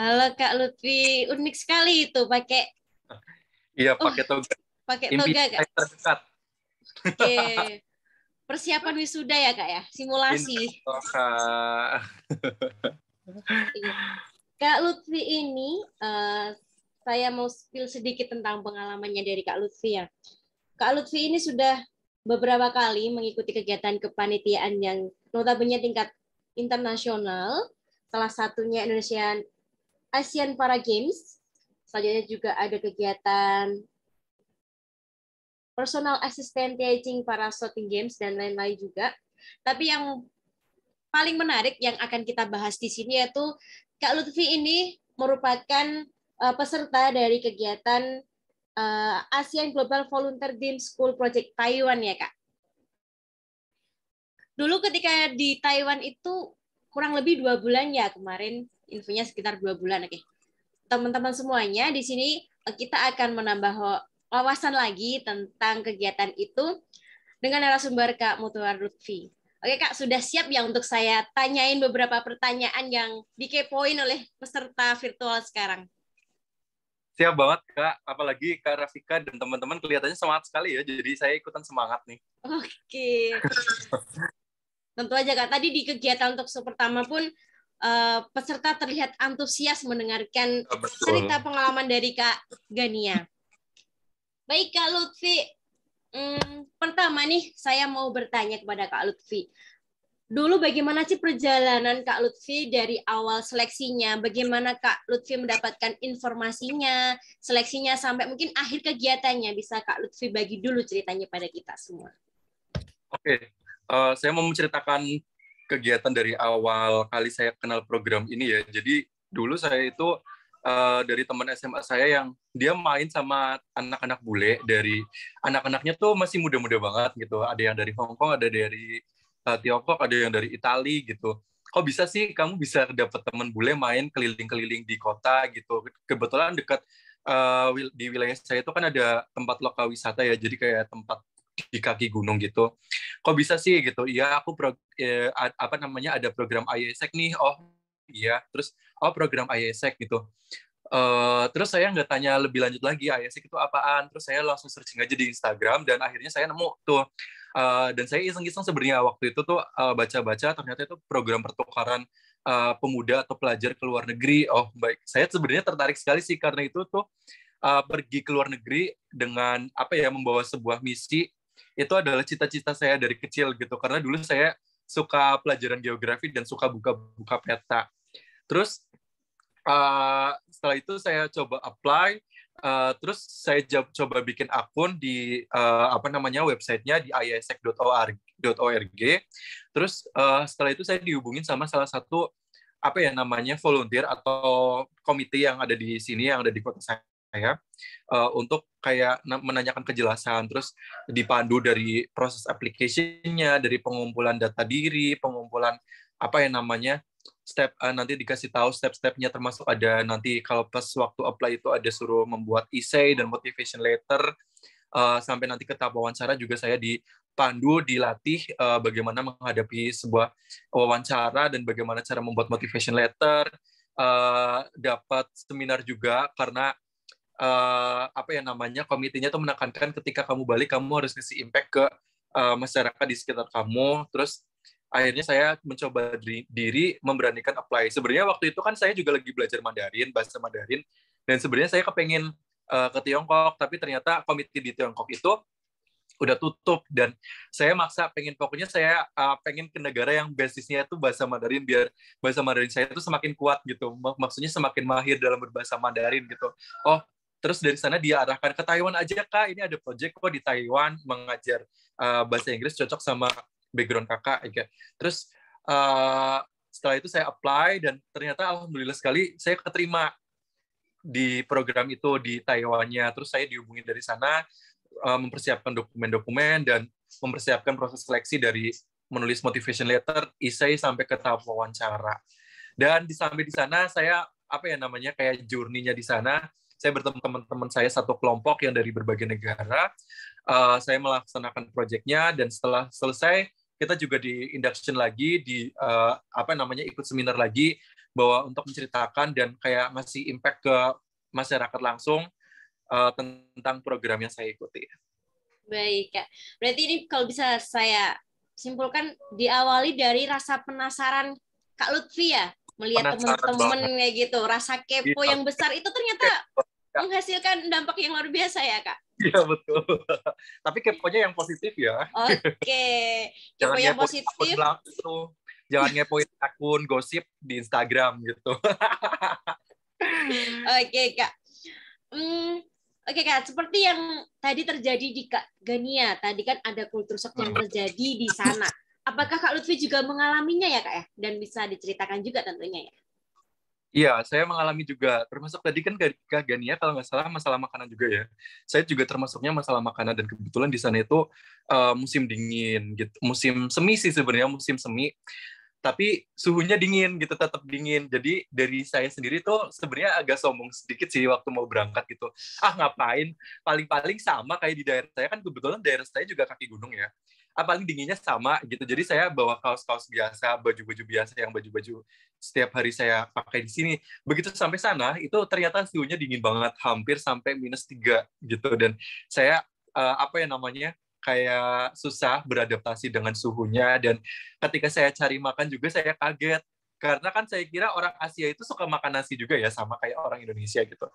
Halo Kak Lutfi, unik sekali itu pakai. Iya, pakai oh, Pakai toga, Kak. Terdekat. Oke. Persiapan wisuda ya, Kak ya? Simulasi. Iya, iya. Kak Lutfi ini eh, saya mau spill sedikit tentang pengalamannya dari Kak Lutfi ya. Kak Lutfi ini sudah beberapa kali mengikuti kegiatan kepanitiaan yang notabene tingkat internasional, salah satunya Indonesian Asian Para Games. Selanjutnya juga ada kegiatan personal assistant teaching para shooting games dan lain-lain juga. Tapi yang paling menarik yang akan kita bahas di sini yaitu Kak Lutfi ini merupakan eh, peserta dari kegiatan uh, eh, ASEAN Global Volunteer Dream School Project Taiwan ya Kak. Dulu ketika di Taiwan itu kurang lebih dua bulan ya kemarin infonya sekitar dua bulan. Oke, okay. teman-teman semuanya di sini eh, kita akan menambah wawasan lagi tentang kegiatan itu dengan narasumber Kak Mutuar Lutfi. Oke Kak, sudah siap ya untuk saya tanyain beberapa pertanyaan yang dikepoin oleh peserta virtual sekarang? Siap banget Kak, apalagi Kak Rafika dan teman-teman kelihatannya semangat sekali ya, jadi saya ikutan semangat nih. Oke. *laughs* Tentu aja Kak, tadi di kegiatan untuk pertama pun Eh, peserta terlihat antusias mendengarkan ah, Betul. cerita pengalaman dari Kak Gania. Baik Kak Lutfi, hmm, pertama nih saya mau bertanya kepada Kak Lutfi. Dulu bagaimana sih perjalanan Kak Lutfi dari awal seleksinya? Bagaimana Kak Lutfi mendapatkan informasinya, seleksinya sampai mungkin akhir kegiatannya? Bisa Kak Lutfi bagi dulu ceritanya pada kita semua. Oke, okay. uh, eh, saya mau menceritakan kegiatan dari awal kali saya kenal program ini ya. Jadi dulu saya itu uh, dari teman SMA saya yang dia main sama anak-anak bule dari anak-anaknya tuh masih muda-muda banget gitu. Ada yang dari Hong Kong, ada dari uh, Tiongkok, ada yang dari Itali gitu. Kok bisa sih kamu bisa dapet teman bule main keliling-keliling di kota gitu. Kebetulan dekat uh, di wilayah saya itu kan ada tempat lokal wisata ya. Jadi kayak tempat di kaki gunung gitu kok bisa sih gitu iya aku pro, eh, apa namanya ada program IESEC nih oh iya terus oh program IESEC gitu Uh, terus saya nggak tanya lebih lanjut lagi IESEC itu apaan. Terus saya langsung searching aja di Instagram dan akhirnya saya nemu tuh. Uh, dan saya iseng-iseng sebenarnya waktu itu tuh baca eh, baca-baca ternyata itu program pertukaran uh, pemuda atau pelajar ke luar negeri. Oh baik, saya sebenarnya tertarik sekali sih karena itu tuh uh, pergi ke luar negeri dengan apa ya membawa sebuah misi itu adalah cita-cita saya dari kecil gitu karena dulu saya suka pelajaran geografi dan suka buka-buka peta. Terus uh, setelah itu saya coba apply, uh, terus saya coba bikin akun di uh, apa namanya websitenya di iasec.org. Terus uh, setelah itu saya dihubungin sama salah satu apa ya namanya volunteer atau komite yang ada di sini yang ada di kota saya ya uh, untuk kayak menanyakan kejelasan terus dipandu dari proses application-nya dari pengumpulan data diri pengumpulan apa yang namanya step uh, nanti dikasih tahu step-stepnya termasuk ada nanti kalau pas waktu apply itu ada suruh membuat essay dan motivation letter uh, sampai nanti ke tahap wawancara juga saya dipandu dilatih uh, bagaimana menghadapi sebuah wawancara dan bagaimana cara membuat motivation letter uh, dapat seminar juga karena uh, apa yang namanya komitinya tuh menekankan ketika kamu balik kamu harus ngasih impact ke uh, masyarakat di sekitar kamu terus akhirnya saya mencoba diri, diri memberanikan apply sebenarnya waktu itu kan saya juga lagi belajar Mandarin bahasa Mandarin dan sebenarnya saya kepengen uh, ke Tiongkok tapi ternyata komite di Tiongkok itu udah tutup dan saya maksa pengen pokoknya saya uh, pengen ke negara yang basisnya itu bahasa Mandarin biar bahasa Mandarin saya itu semakin kuat gitu maksudnya semakin mahir dalam berbahasa Mandarin gitu oh Terus dari sana dia arahkan ke Taiwan aja kak. Ini ada project kok di Taiwan mengajar uh, bahasa Inggris cocok sama background kakak. okay. Ya Terus uh, setelah itu saya apply dan ternyata alhamdulillah sekali saya keterima di program itu di Taiwannya. Terus saya dihubungi dari sana uh, mempersiapkan dokumen-dokumen dan mempersiapkan proses seleksi dari menulis motivation letter, isai sampai ke tahap wawancara. Dan di sampai di sana saya apa ya namanya kayak jurninya di sana saya bertemu teman-teman saya satu kelompok yang dari berbagai negara. Uh, saya melaksanakan proyeknya dan setelah selesai kita juga di induction lagi di uh, apa namanya ikut seminar lagi bahwa untuk menceritakan dan kayak masih impact ke masyarakat langsung uh, tentang program yang saya ikuti. Baik, Kak. Berarti ini kalau bisa saya simpulkan diawali dari rasa penasaran Kak Lutfi ya melihat teman-teman kayak gitu rasa kepo iya, yang besar itu ternyata menghasilkan dampak yang luar biasa ya kak iya betul *laughs* tapi keponya yang positif ya oke okay. *laughs* kepo yang positif jangan ngepoin akun gosip di Instagram gitu *laughs* oke okay, kak hmm, Oke Kak, seperti yang tadi terjadi di Kak Gania, tadi kan ada kultur shock yang hmm. terjadi di sana. Apakah Kak Lutfi juga mengalaminya ya Kak ya? Dan bisa diceritakan juga tentunya ya. Iya, saya mengalami juga. Termasuk tadi kan Kak Gania ya, kalau nggak salah masalah makanan juga ya. Saya juga termasuknya masalah makanan dan kebetulan di sana itu uh, musim dingin gitu. Musim semi sih sebenarnya, musim semi. Tapi suhunya dingin gitu, tetap dingin. Jadi dari saya sendiri itu sebenarnya agak sombong sedikit sih waktu mau berangkat gitu. Ah ngapain? Paling-paling sama kayak di daerah saya kan kebetulan daerah saya juga kaki gunung ya apalagi dinginnya sama gitu. Jadi saya bawa kaos-kaos biasa, baju-baju biasa yang baju-baju setiap hari saya pakai di sini. Begitu sampai sana itu ternyata suhunya dingin banget, hampir sampai minus tiga gitu dan saya uh, apa ya namanya kayak susah beradaptasi dengan suhunya dan ketika saya cari makan juga saya kaget karena kan saya kira orang Asia itu suka makan nasi juga ya sama kayak orang Indonesia gitu.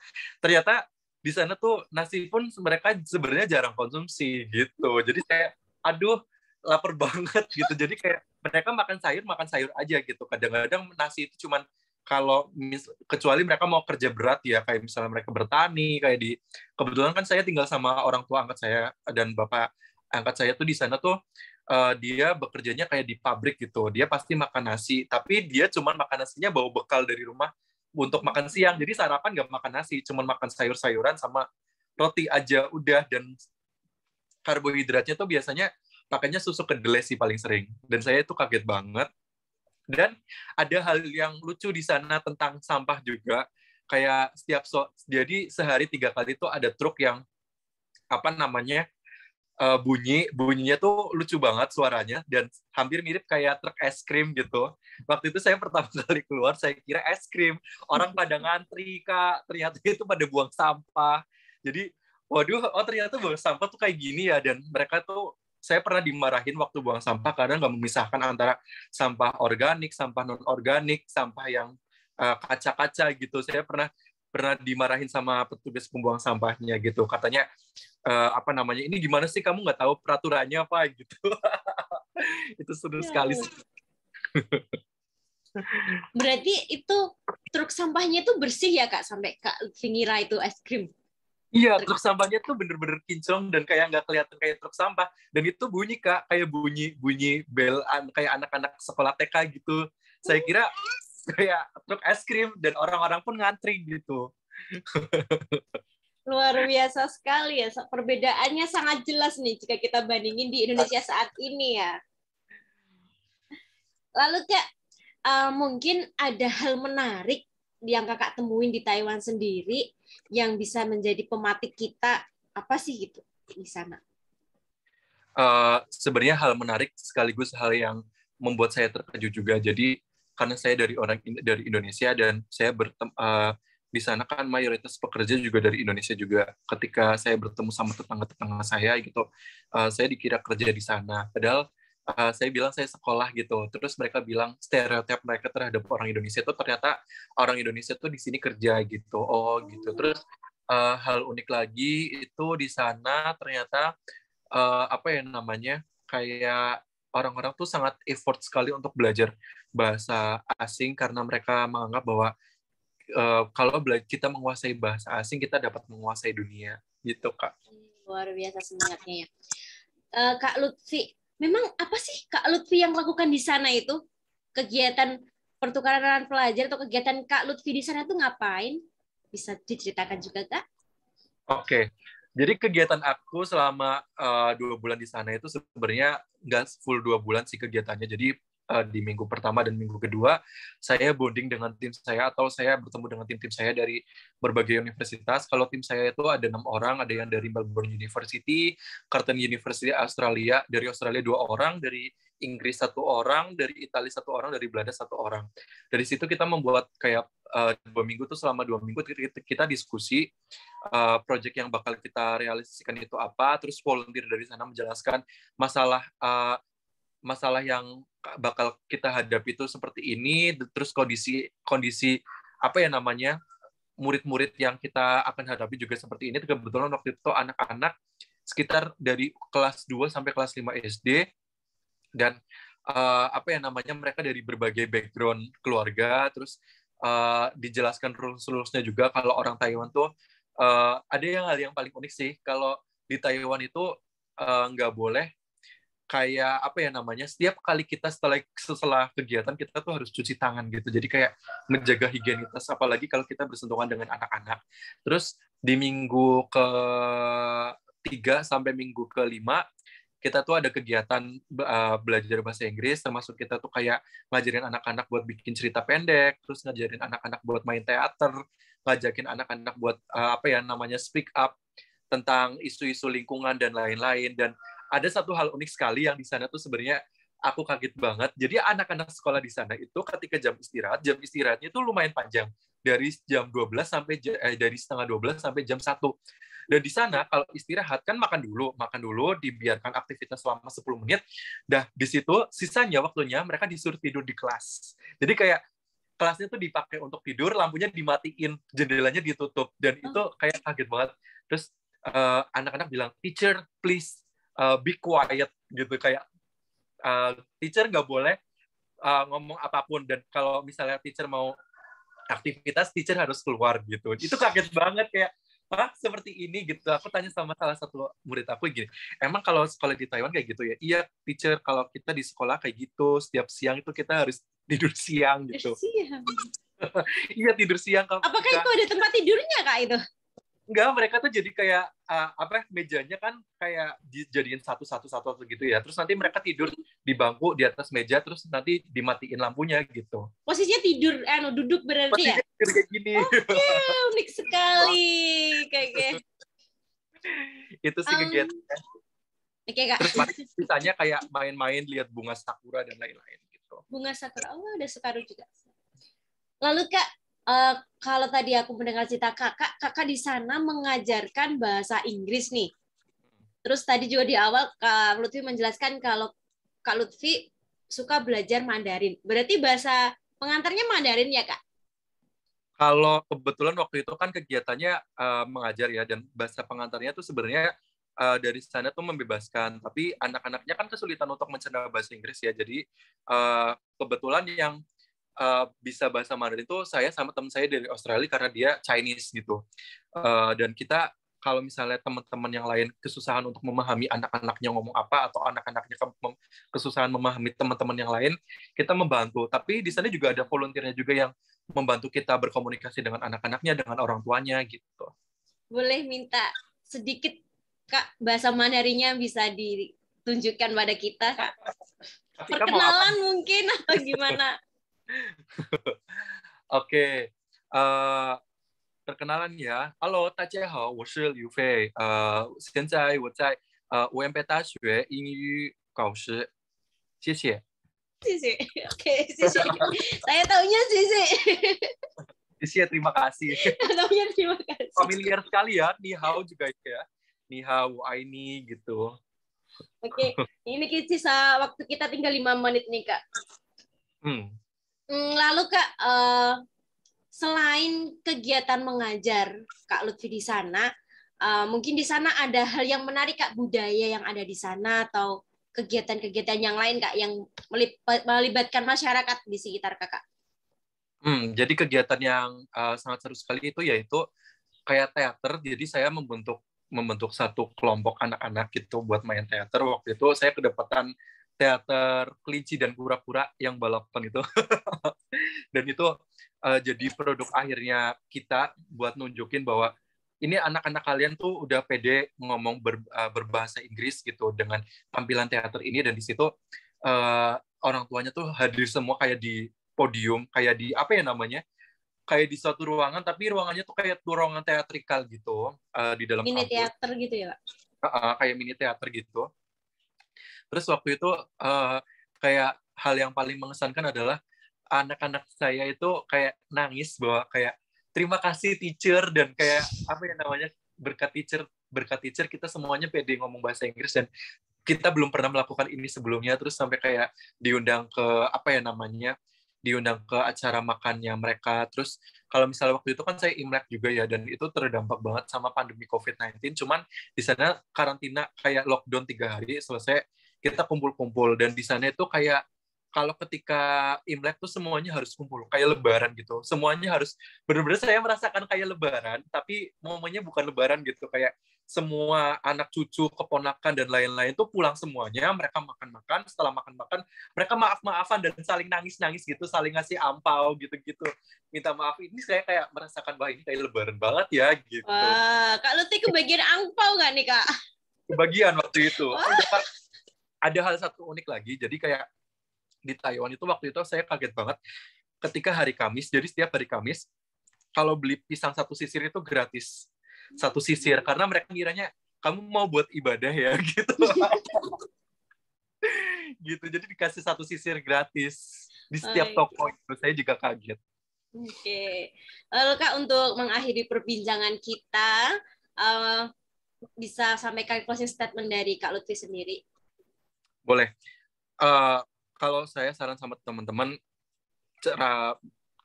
Ternyata di sana tuh nasi pun mereka sebenarnya jarang konsumsi gitu. Jadi saya aduh lapar banget gitu jadi kayak mereka makan sayur makan sayur aja gitu kadang-kadang nasi itu cuman kalau mis kecuali mereka mau kerja berat ya kayak misalnya mereka bertani kayak di kebetulan kan saya tinggal sama orang tua angkat saya dan bapak angkat saya tuh di sana tuh uh, dia bekerjanya kayak di pabrik gitu dia pasti makan nasi tapi dia cuma makan nasinya bawa bekal dari rumah untuk makan siang jadi sarapan nggak makan nasi cuma makan sayur-sayuran sama roti aja udah dan karbohidratnya tuh biasanya pakainya susu kedelai sih paling sering. Dan saya itu kaget banget. Dan ada hal yang lucu di sana tentang sampah juga. Kayak setiap so jadi sehari tiga kali itu ada truk yang apa namanya uh, bunyi bunyinya tuh lucu banget suaranya dan hampir mirip kayak truk es krim gitu. Waktu itu saya *laughs* pertama kali keluar saya kira es krim orang pada ngantri kak ternyata itu pada buang sampah. Jadi waduh oh ternyata buang sampah tuh kayak gini ya dan mereka tuh saya pernah dimarahin waktu buang sampah karena nggak memisahkan antara sampah organik sampah non organik sampah yang eh, kaca-kaca uh, gitu saya pernah pernah dimarahin sama petugas pembuang sampahnya gitu katanya e, apa namanya ini gimana sih kamu nggak tahu peraturannya apa *laughs* gitu itu seru ya. sekali *laughs* berarti itu truk sampahnya itu bersih ya kak sampai kak Singira itu es krim Iya, truk sampahnya tuh bener-bener kinclong dan kayak nggak kelihatan kayak truk sampah. Dan itu bunyi kak, kayak bunyi bunyi bel kayak anak-anak sekolah TK gitu. Saya kira kayak truk es krim dan orang-orang pun ngantri gitu. *laughs* Luar biasa sekali ya, perbedaannya sangat jelas nih jika kita bandingin di Indonesia saat ini ya. Lalu kak, uh, mungkin ada hal menarik yang kakak temuin di Taiwan sendiri yang bisa menjadi pematik kita apa sih gitu di sana? Uh, sebenarnya hal menarik sekaligus hal yang membuat saya terkejut juga. Jadi karena saya dari orang dari Indonesia dan saya bertem, uh, di sana kan mayoritas pekerja juga dari Indonesia juga. Ketika saya bertemu sama tetangga-tetangga saya gitu, uh, saya dikira kerja di sana. Padahal uh, saya bilang saya sekolah gitu terus mereka bilang stereotip mereka terhadap orang Indonesia itu ternyata orang Indonesia tuh di sini kerja gitu oh gitu oh. terus uh, hal unik lagi itu di sana ternyata uh, apa ya namanya kayak orang-orang tuh sangat effort sekali untuk belajar bahasa asing karena mereka menganggap bahwa Uh, kalau kita menguasai bahasa asing kita dapat menguasai dunia gitu kak luar biasa semangatnya ya uh, kak Lutfi memang apa sih Kak Lutfi yang lakukan di sana itu? Kegiatan pertukaran pelajar atau kegiatan Kak Lutfi di sana itu ngapain? Bisa diceritakan juga Kak? Oke, jadi kegiatan aku selama uh, dua bulan di sana itu sebenarnya nggak full dua bulan sih kegiatannya. Jadi Eh, di minggu pertama dan minggu kedua saya bonding dengan tim saya atau saya bertemu dengan tim-tim saya dari berbagai universitas. Kalau tim saya itu ada enam orang, ada yang dari Melbourne University, Curtin University Australia, dari Australia dua orang, dari Inggris satu orang, dari Italia satu orang, dari Belanda satu orang. Dari situ kita membuat kayak uh, dua minggu tuh selama dua minggu kita, diskusi uh, project yang bakal kita realisasikan itu apa, terus volunteer dari sana menjelaskan masalah uh, masalah yang bakal kita hadapi itu seperti ini terus kondisi kondisi apa ya namanya murid-murid yang kita akan hadapi juga seperti ini kebetulan waktu itu anak-anak sekitar dari kelas 2 sampai kelas 5 SD dan uh, apa ya namanya mereka dari berbagai background keluarga terus uh, dijelaskan rules-rulesnya juga kalau orang Taiwan tuh uh, ada yang hal yang paling unik sih kalau di Taiwan itu uh, nggak boleh kayak apa ya namanya setiap kali kita setelah setelah kegiatan kita tuh harus cuci tangan gitu jadi kayak menjaga higienitas apalagi kalau kita bersentuhan dengan anak-anak terus di minggu ke tiga sampai minggu ke lima kita tuh ada kegiatan eh, belajar bahasa Inggris termasuk kita tuh kayak ngajarin anak-anak buat bikin cerita pendek terus ngajarin anak-anak buat main teater ngajakin anak-anak buat eh, apa ya namanya speak up tentang isu-isu lingkungan dan lain-lain dan ada satu hal unik sekali yang di sana tuh sebenarnya aku kaget banget. Jadi anak-anak sekolah di sana itu ketika jam istirahat, jam istirahatnya itu lumayan panjang. Dari jam 12 sampai eh, dari setengah 12 sampai jam 1. Dan di sana kalau istirahat kan makan dulu, makan dulu dibiarkan aktivitas selama 10 menit. Dah di situ sisanya waktunya mereka disuruh tidur di kelas. Jadi kayak kelasnya tuh dipakai untuk tidur, lampunya dimatiin, jendelanya ditutup dan itu oh. kayak kaget banget. Terus eh, anak-anak uh, anak -anak bilang, "Teacher, please uh, be quiet gitu kayak uh, teacher nggak boleh uh, ngomong apapun dan kalau misalnya teacher mau aktivitas teacher harus keluar gitu itu kaget banget kayak Hah, seperti ini gitu. Aku tanya sama salah satu murid aku gini, emang kalau sekolah di Taiwan kayak gitu ya? Iya, teacher, kalau kita di sekolah kayak gitu, setiap siang itu kita harus *laughs* tidur siang gitu. *laughs* iya, tidur siang. Kalau Apakah kita... itu ada tempat tidurnya, Kak, itu? Enggak, mereka tuh jadi kayak uh, apa mejanya kan kayak dijadiin satu-satu satu gitu ya. Terus nanti mereka tidur di bangku di atas meja terus nanti dimatiin lampunya gitu. Posisinya tidur anu duduk berarti ya? Posisinya ya? tidur kayak gini. okay, *laughs* unik sekali kayak gitu. Itu sih um, kegiatan. Oke, okay, Kak. Terus misalnya kayak main-main lihat bunga sakura dan lain-lain gitu. Bunga sakura. Oh, ada sekaru juga. Lalu Kak, uh, kalau tadi aku mendengar cerita kakak, kakak di sana mengajarkan bahasa Inggris nih. Terus tadi juga di awal Kak Lutfi menjelaskan kalau Kak Lutfi suka belajar Mandarin. Berarti bahasa pengantarnya Mandarin ya Kak? Kalau kebetulan waktu itu kan kegiatannya uh, mengajar ya dan bahasa pengantarnya tuh sebenarnya uh, dari sana tuh membebaskan. Tapi anak-anaknya kan kesulitan untuk mencerna bahasa Inggris ya. Jadi uh, kebetulan yang uh, bisa bahasa Mandarin itu saya sama teman saya dari Australia karena dia Chinese gitu. Uh, dan kita kalau misalnya teman-teman yang lain kesusahan untuk memahami anak-anaknya ngomong apa atau anak-anaknya kesusahan memahami teman-teman yang lain, kita membantu. Tapi di sana juga ada volunteernya juga yang membantu kita berkomunikasi dengan anak-anaknya, dengan orang tuanya gitu. Boleh minta sedikit Kak bahasa Mandarinnya bisa ditunjukkan pada kita Kak? Perkenalan mungkin atau gimana? *laughs* Oke, eh, perkenalan ya. Halo, Halo，大家好，我是刘飞。呃，现在我在呃维也纳大学英语考试。谢谢。谢谢。OK，谢谢。Saya tahunya Sisi. Sisi, terima kasih. Oke, *laughs* terima kasih. Familiar sekali ya. Ni hao juga ya. Ni hao, ni, gitu. Oke, okay. ini kisah waktu kita tinggal lima menit nih kak. Hmm. Hmm, lalu Kak, eh, selain kegiatan mengajar Kak Lutfi di sana, eh, mungkin di sana ada hal yang menarik Kak budaya yang ada di sana atau kegiatan-kegiatan yang lain Kak yang melibatkan masyarakat di sekitar Kakak? Hmm, jadi kegiatan yang uh, sangat seru sekali itu yaitu kayak teater. Jadi saya membentuk membentuk satu kelompok anak-anak gitu buat main teater. Waktu itu saya kedapatan teater kelinci dan kura-kura yang balapan itu *laughs* dan itu uh, jadi produk akhirnya kita buat nunjukin bahwa ini anak-anak kalian tuh udah pede ngomong ber, uh, berbahasa Inggris gitu dengan tampilan teater ini dan di situ uh, orang tuanya tuh hadir semua kayak di podium kayak di apa ya namanya kayak di satu ruangan tapi ruangannya tuh kayak ruangan teatrikal gitu uh, di dalam mini kampus. teater gitu ya Uh, uh, kayak mini teater gitu Terus waktu itu uh, kayak hal yang paling mengesankan adalah anak-anak saya itu kayak nangis bahwa kayak terima kasih teacher dan kayak apa yang namanya berkat teacher berkat teacher kita semuanya pede ngomong bahasa Inggris dan kita belum pernah melakukan ini sebelumnya terus sampai kayak diundang ke apa ya namanya diundang ke acara makannya mereka. Terus kalau misalnya waktu itu kan saya Imlek juga ya dan itu terdampak banget sama pandemi COVID-19. Cuman di sana karantina kayak lockdown tiga hari selesai kita kumpul-kumpul dan di sana itu kayak kalau ketika Imlek tuh semuanya harus kumpul kayak lebaran gitu. Semuanya harus benar-benar saya merasakan kayak lebaran, tapi momennya bukan lebaran gitu kayak semua anak cucu, keponakan dan lain-lain tuh pulang semuanya, mereka makan-makan, setelah makan-makan mereka maaf-maafan dan saling nangis-nangis gitu, saling ngasih ampau gitu-gitu. Minta maaf ini saya kayak merasakan bahwa ini kayak lebaran banget ya gitu. Wah, Kak Luti kebagian ampau nggak nih, Kak? Kebagian waktu itu. Wah. Ada hal satu unik lagi, jadi kayak di Taiwan itu waktu itu saya kaget banget ketika hari Kamis, jadi setiap hari Kamis kalau beli pisang satu sisir itu gratis. Satu sisir hmm. karena mereka ngiranya kamu mau buat ibadah ya *laughs* gitu. gitu. Jadi dikasih satu sisir gratis di setiap toko itu. Saya juga kaget. Oke. Okay. Lalu Kak untuk mengakhiri perbincangan kita uh, bisa sampaikan closing statement dari Kak Lutfi sendiri. Boleh. Uh, kalau saya saran sama teman-teman cara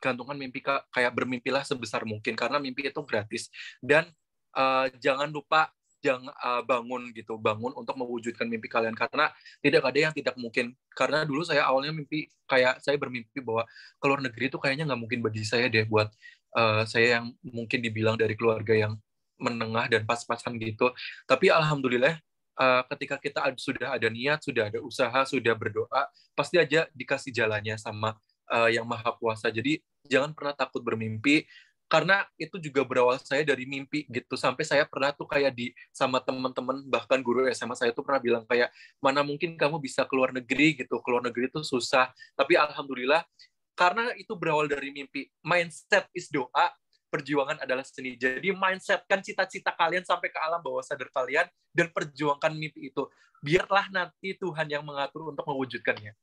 gantungan mimpi kayak bermimpilah sebesar mungkin karena mimpi itu gratis dan uh, jangan lupa jangan uh, eh, bangun gitu bangun untuk mewujudkan mimpi kalian karena tidak ada yang tidak mungkin karena dulu saya awalnya mimpi kayak saya bermimpi bahwa ke luar negeri itu kayaknya nggak mungkin bagi saya deh buat uh, saya yang mungkin dibilang dari keluarga yang menengah dan pas-pasan gitu tapi alhamdulillah Eh, ketika kita sudah ada niat, sudah ada usaha, sudah berdoa, pasti aja dikasih jalannya sama uh, yang Maha Kuasa. Jadi jangan pernah takut bermimpi karena itu juga berawal saya dari mimpi gitu sampai saya pernah tuh kayak di sama teman-teman bahkan guru SMA saya tuh pernah bilang kayak mana mungkin kamu bisa keluar negeri gitu keluar negeri itu susah tapi alhamdulillah karena itu berawal dari mimpi mindset is doa perjuangan adalah seni. Jadi mindsetkan cita-cita kalian sampai ke alam bawah sadar kalian dan perjuangkan mimpi itu. Biarlah nanti Tuhan yang mengatur untuk mewujudkannya.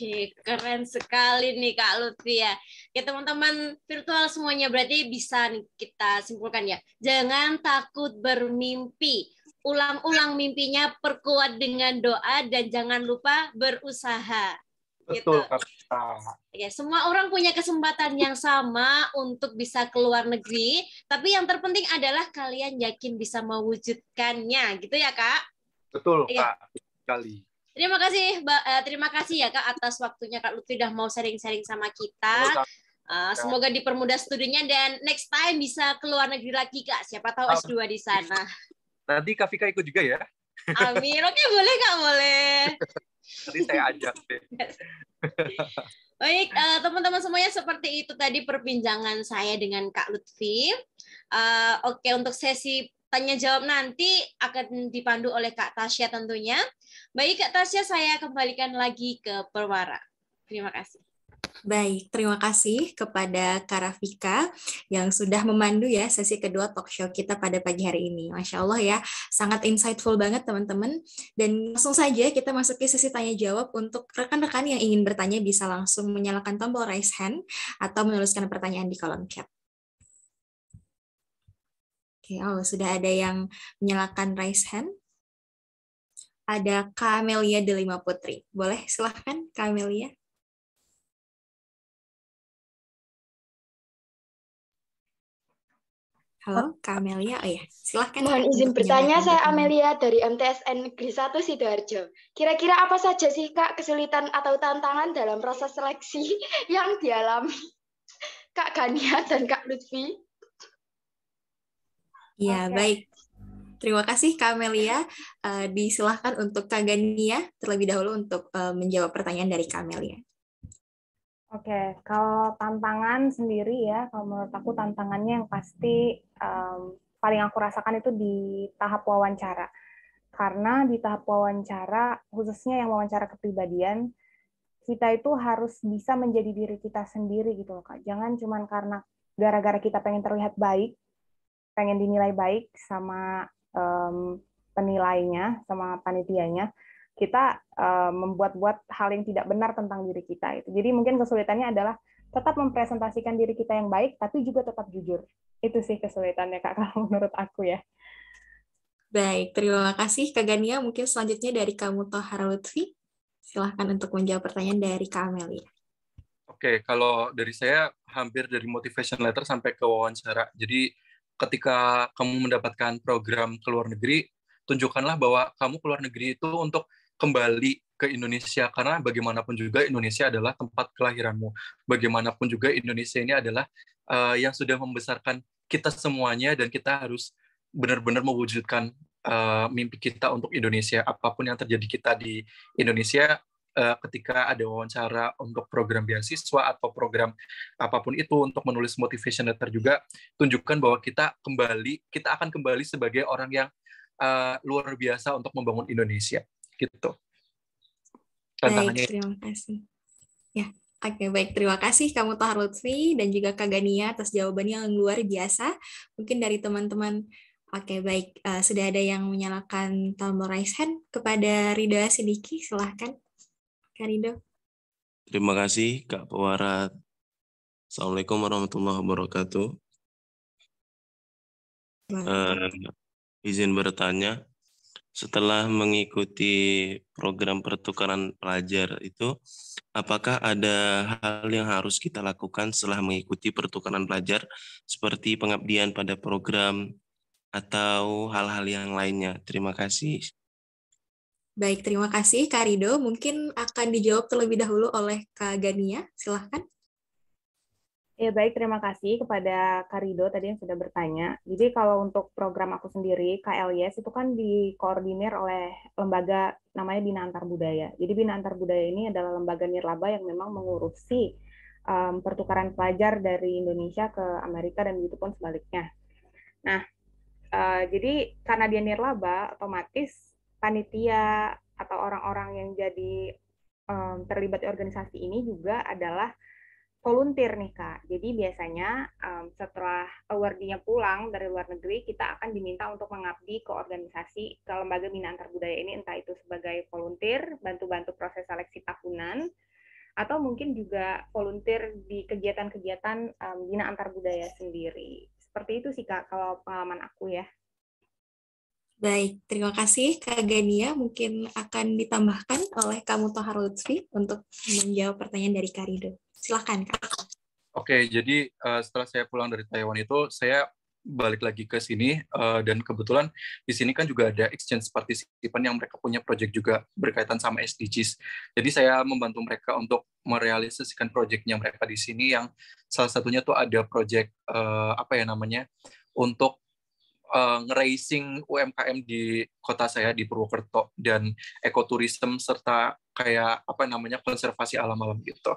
Oke, keren sekali nih Kak Lutfi ya. Ya teman-teman virtual semuanya berarti bisa nih kita simpulkan ya. Jangan takut bermimpi. Ulang-ulang mimpinya, perkuat dengan doa dan jangan lupa berusaha. Betul, gitu. Kata. Ya, semua orang punya kesempatan yang sama untuk bisa keluar negeri, tapi yang terpenting adalah kalian yakin bisa mewujudkannya, gitu ya kak? Betul ya. kak, kali. Terima kasih, eh, terima kasih ya kak atas waktunya kak Lutfi sudah mau sharing-sharing sama kita. Eh, semoga dipermudah studinya dan next time bisa keluar negeri lagi kak. Siapa tahu S2 di sana. Nanti Kak Fika ikut juga ya. Amin. Oke, boleh Kak, boleh. *laughs* Nanti saya ajak deh. *laughs* Baik, eh, teman-teman semuanya seperti itu tadi perbincangan saya dengan Kak Lutfi. Eh, oke, untuk sesi tanya jawab nanti akan dipandu oleh Kak Tasya tentunya. Baik Kak Tasya, saya kembalikan lagi ke Perwara. Terima kasih. Baik, terima kasih kepada Karafika yang sudah memandu ya sesi kedua talk show kita pada pagi hari ini. Masya Allah ya, sangat insightful banget teman-teman. Dan langsung saja kita masuk ke sesi tanya jawab untuk rekan-rekan yang ingin bertanya bisa langsung menyalakan tombol raise hand atau menuliskan pertanyaan di kolom chat. Oke, oh, sudah ada yang menyalakan raise hand. Ada Kamelia Delima Putri. Boleh silahkan Kamelia. Halo, Kak Amelia. Oh ya, silahkan. Mohon izin bertanya, saya Amelia dari MTSN Negeri 1 Sidoarjo. Kira-kira apa saja sih, Kak, kesulitan atau tantangan dalam proses seleksi *laughs* yang dialami *laughs* Kak Gania dan Kak Lutfi? Ya, okay. baik. Terima kasih Kak Amelia. Uh, eh, disilahkan untuk Kak Gania terlebih dahulu untuk uh, menjawab pertanyaan dari Kak Amelia. Oke, kalau tantangan sendiri ya, kalau menurut aku tantangannya yang pasti um, paling aku rasakan itu di tahap wawancara. Karena di tahap wawancara, khususnya yang wawancara kepribadian, kita itu harus bisa menjadi diri kita sendiri gitu loh, Kak. Jangan cuma karena gara-gara kita pengen terlihat baik, pengen dinilai baik sama um, penilainya, sama panitianya, kita uh, membuat-buat hal yang tidak benar tentang diri kita. Itu. Jadi mungkin kesulitannya adalah tetap mempresentasikan diri kita yang baik, tapi juga tetap jujur. Itu sih kesulitannya kak *laughs* kalau menurut aku ya. Baik, terima kasih Kak Gania. Mungkin selanjutnya dari kamu Tohara Lutfi. Silahkan untuk menjawab pertanyaan dari Kak Amelia. Oke, kalau dari saya hampir dari motivation letter sampai ke wawancara. Jadi ketika kamu mendapatkan program ke luar negeri, tunjukkanlah bahwa kamu ke luar negeri itu untuk kembali ke Indonesia karena bagaimanapun juga Indonesia adalah tempat kelahiranmu. Bagaimanapun juga Indonesia ini adalah uh, yang sudah membesarkan kita semuanya dan kita harus benar-benar mewujudkan uh, mimpi kita untuk Indonesia. Apapun yang terjadi kita di Indonesia uh, ketika ada wawancara untuk program beasiswa atau program apapun itu untuk menulis motivation letter juga tunjukkan bahwa kita kembali kita akan kembali sebagai orang yang uh, luar biasa untuk membangun Indonesia gitu tantangannya baik, terima kasih ya oke okay, baik terima kasih kamu Tohar Lutfi dan juga Kak Gania atas jawabannya yang luar biasa mungkin dari teman-teman Oke, okay, baik. Uh, sudah ada yang menyalakan tombol raise hand kepada Rido Sidiki. Silahkan, Kak Rido. Terima kasih, Kak Pewarat. Assalamualaikum warahmatullahi wabarakatuh. Uh, izin bertanya, setelah mengikuti program pertukaran pelajar itu, apakah ada hal yang harus kita lakukan setelah mengikuti pertukaran pelajar, seperti pengabdian pada program atau hal-hal yang lainnya? Terima kasih. Baik, terima kasih Kak Rido. Mungkin akan dijawab terlebih dahulu oleh Kak Gania. Silahkan. Ya baik, terima kasih kepada Karido tadi yang sudah bertanya. Jadi kalau untuk program aku sendiri, KLIS itu kan dikoordinir oleh lembaga namanya Bina Antar Budaya. Jadi Bina Antar Budaya ini adalah lembaga nirlaba yang memang mengurusi um, pertukaran pelajar dari Indonesia ke Amerika dan begitu pun sebaliknya. Nah, uh, jadi karena dia nirlaba, otomatis panitia atau orang-orang yang jadi um, terlibat di organisasi ini juga adalah volunteer nih kak. Jadi biasanya um, setelah awardinya pulang dari luar negeri, kita akan diminta untuk mengabdi ke organisasi, ke lembaga bina antar budaya ini, entah itu sebagai volunteer, bantu-bantu proses seleksi tahunan, atau mungkin juga volunteer di kegiatan-kegiatan um, mmm, bina antar budaya sendiri. Seperti itu sih kak, kalau pengalaman aku ya. Baik, terima kasih Kak Gania. Mungkin akan ditambahkan oleh kamu Tohar untuk menjawab pertanyaan dari Karido silakan. Kak. Oke, jadi uh, setelah saya pulang dari Taiwan itu, saya balik lagi ke sini uh, dan kebetulan di sini kan juga ada exchange participant yang mereka punya project juga berkaitan sama SDGs. Jadi saya membantu mereka untuk merealisasikan proyeknya mereka di sini yang salah satunya tuh ada project uh, apa ya namanya untuk uh, UMKM di kota saya di Purwokerto dan ekoturism serta kayak apa namanya konservasi alam-alam gitu.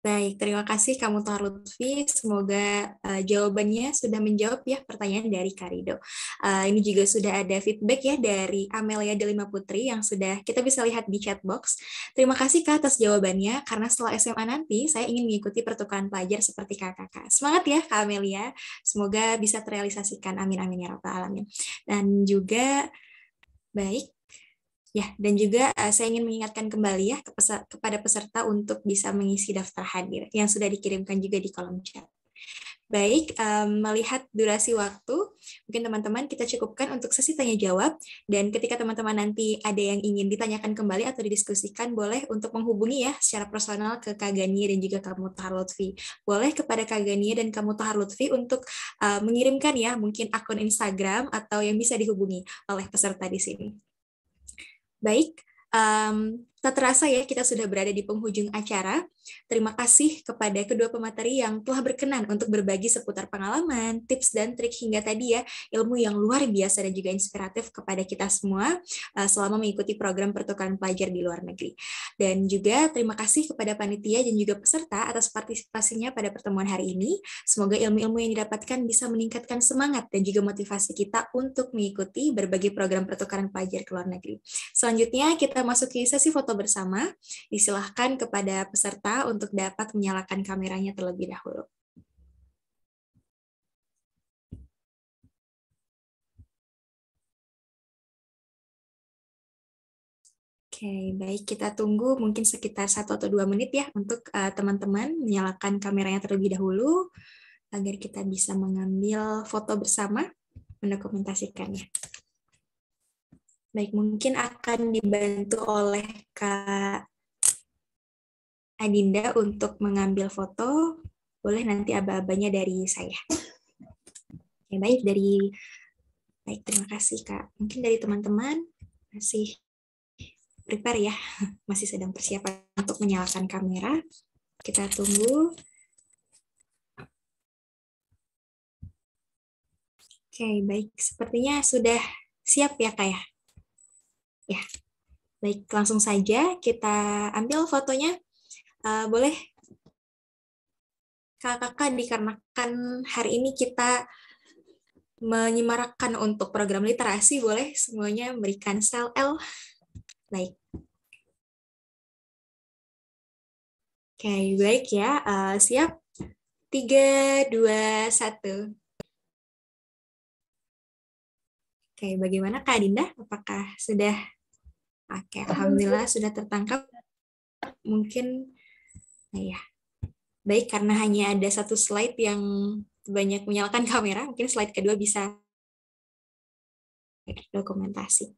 Baik, terima kasih kamu Tuan Lutfi. Semoga uh, jawabannya sudah menjawab ya pertanyaan dari Karido. Uh, eh, ini juga sudah ada feedback ya dari Amelia Delima Putri yang sudah kita bisa lihat di chat box. Terima kasih Kak atas jawabannya, karena setelah SMA nanti saya ingin mengikuti pertukaran pelajar seperti kakak-kakak. Semangat ya Kak Amelia, semoga bisa terrealisasikan. Amin, amin ya Rabbal Alamin. Dan juga, baik, Ya, dan juga uh, saya ingin mengingatkan kembali ya kepada peserta untuk bisa mengisi daftar hadir yang sudah dikirimkan juga di kolom chat. Baik, um, melihat durasi waktu, mungkin teman-teman kita cukupkan untuk sesi tanya jawab. Dan ketika teman-teman nanti ada yang ingin ditanyakan kembali atau didiskusikan, boleh untuk menghubungi ya secara personal ke Kak Gania dan juga Kak Mutahar Lutfi. Boleh kepada Kak Gania dan Kak Mutahar Lutfi untuk uh, mengirimkan ya mungkin akun Instagram atau yang bisa dihubungi oleh peserta di sini. Baik, um, tak terasa ya kita sudah berada di penghujung acara. Terima kasih kepada kedua pemateri yang telah berkenan untuk berbagi seputar pengalaman, tips dan trik hingga tadi ya, ilmu yang luar biasa dan juga inspiratif kepada kita semua eh, selama mengikuti program pertukaran pelajar di luar negeri. Dan juga terima kasih kepada panitia dan juga peserta atas partisipasinya pada pertemuan hari ini. Semoga ilmu-ilmu yang didapatkan bisa meningkatkan semangat dan juga motivasi kita untuk mengikuti berbagai program pertukaran pelajar ke luar negeri. Selanjutnya kita masuk ke sesi foto bersama. Disilahkan kepada peserta untuk dapat menyalakan kameranya terlebih dahulu. Oke, okay, baik kita tunggu mungkin sekitar satu atau dua menit ya untuk eh, teman-teman uh, teman -teman menyalakan kameranya terlebih dahulu agar kita bisa mengambil foto bersama mendokumentasikannya. Baik, mungkin akan dibantu oleh Kak Adinda untuk mengambil foto, boleh nanti aba-abanya dari saya. Ya, baik dari baik terima kasih kak. Mungkin dari teman-teman masih prepare ya, *laughs* masih sedang persiapan untuk menyalakan kamera. Kita tunggu. Oke, baik. Sepertinya sudah siap ya kak ya. Ya, baik langsung saja kita ambil fotonya. Uh, boleh kakak-kakak dikarenakan hari ini kita menyemarakkan untuk program literasi, boleh semuanya memberikan sel L. Baik. Oke, okay, baik ya. Uh, siap? tiga dua satu Oke, bagaimana Kak Dinda? Apakah sudah? Oke, Alhamdulillah sudah tertangkap. Mungkin Nah ya, baik karena hanya ada satu slide yang banyak menyalakan kamera, mungkin slide kedua bisa dokumentasi.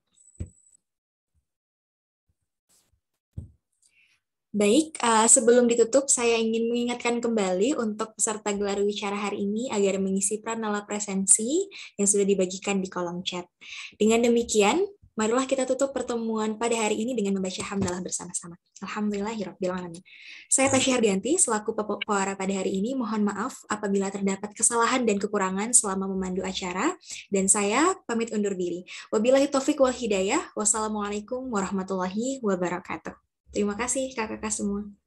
Baik, eh, sebelum ditutup, saya ingin mengingatkan kembali untuk peserta gelar wicara hari ini agar mengisi pranala presensi yang sudah dibagikan di kolom chat. Dengan demikian, marilah kita tutup pertemuan pada hari ini dengan membaca hamdalah bersama-sama. Alhamdulillahirrahmanirrahim. Saya Tasya Hardianti, selaku pewara pada hari ini, mohon maaf apabila terdapat kesalahan dan kekurangan selama memandu acara, dan saya pamit undur diri. Wabillahi taufik wal hidayah, wassalamualaikum warahmatullahi wabarakatuh. Terima kasih kakak-kakak semua.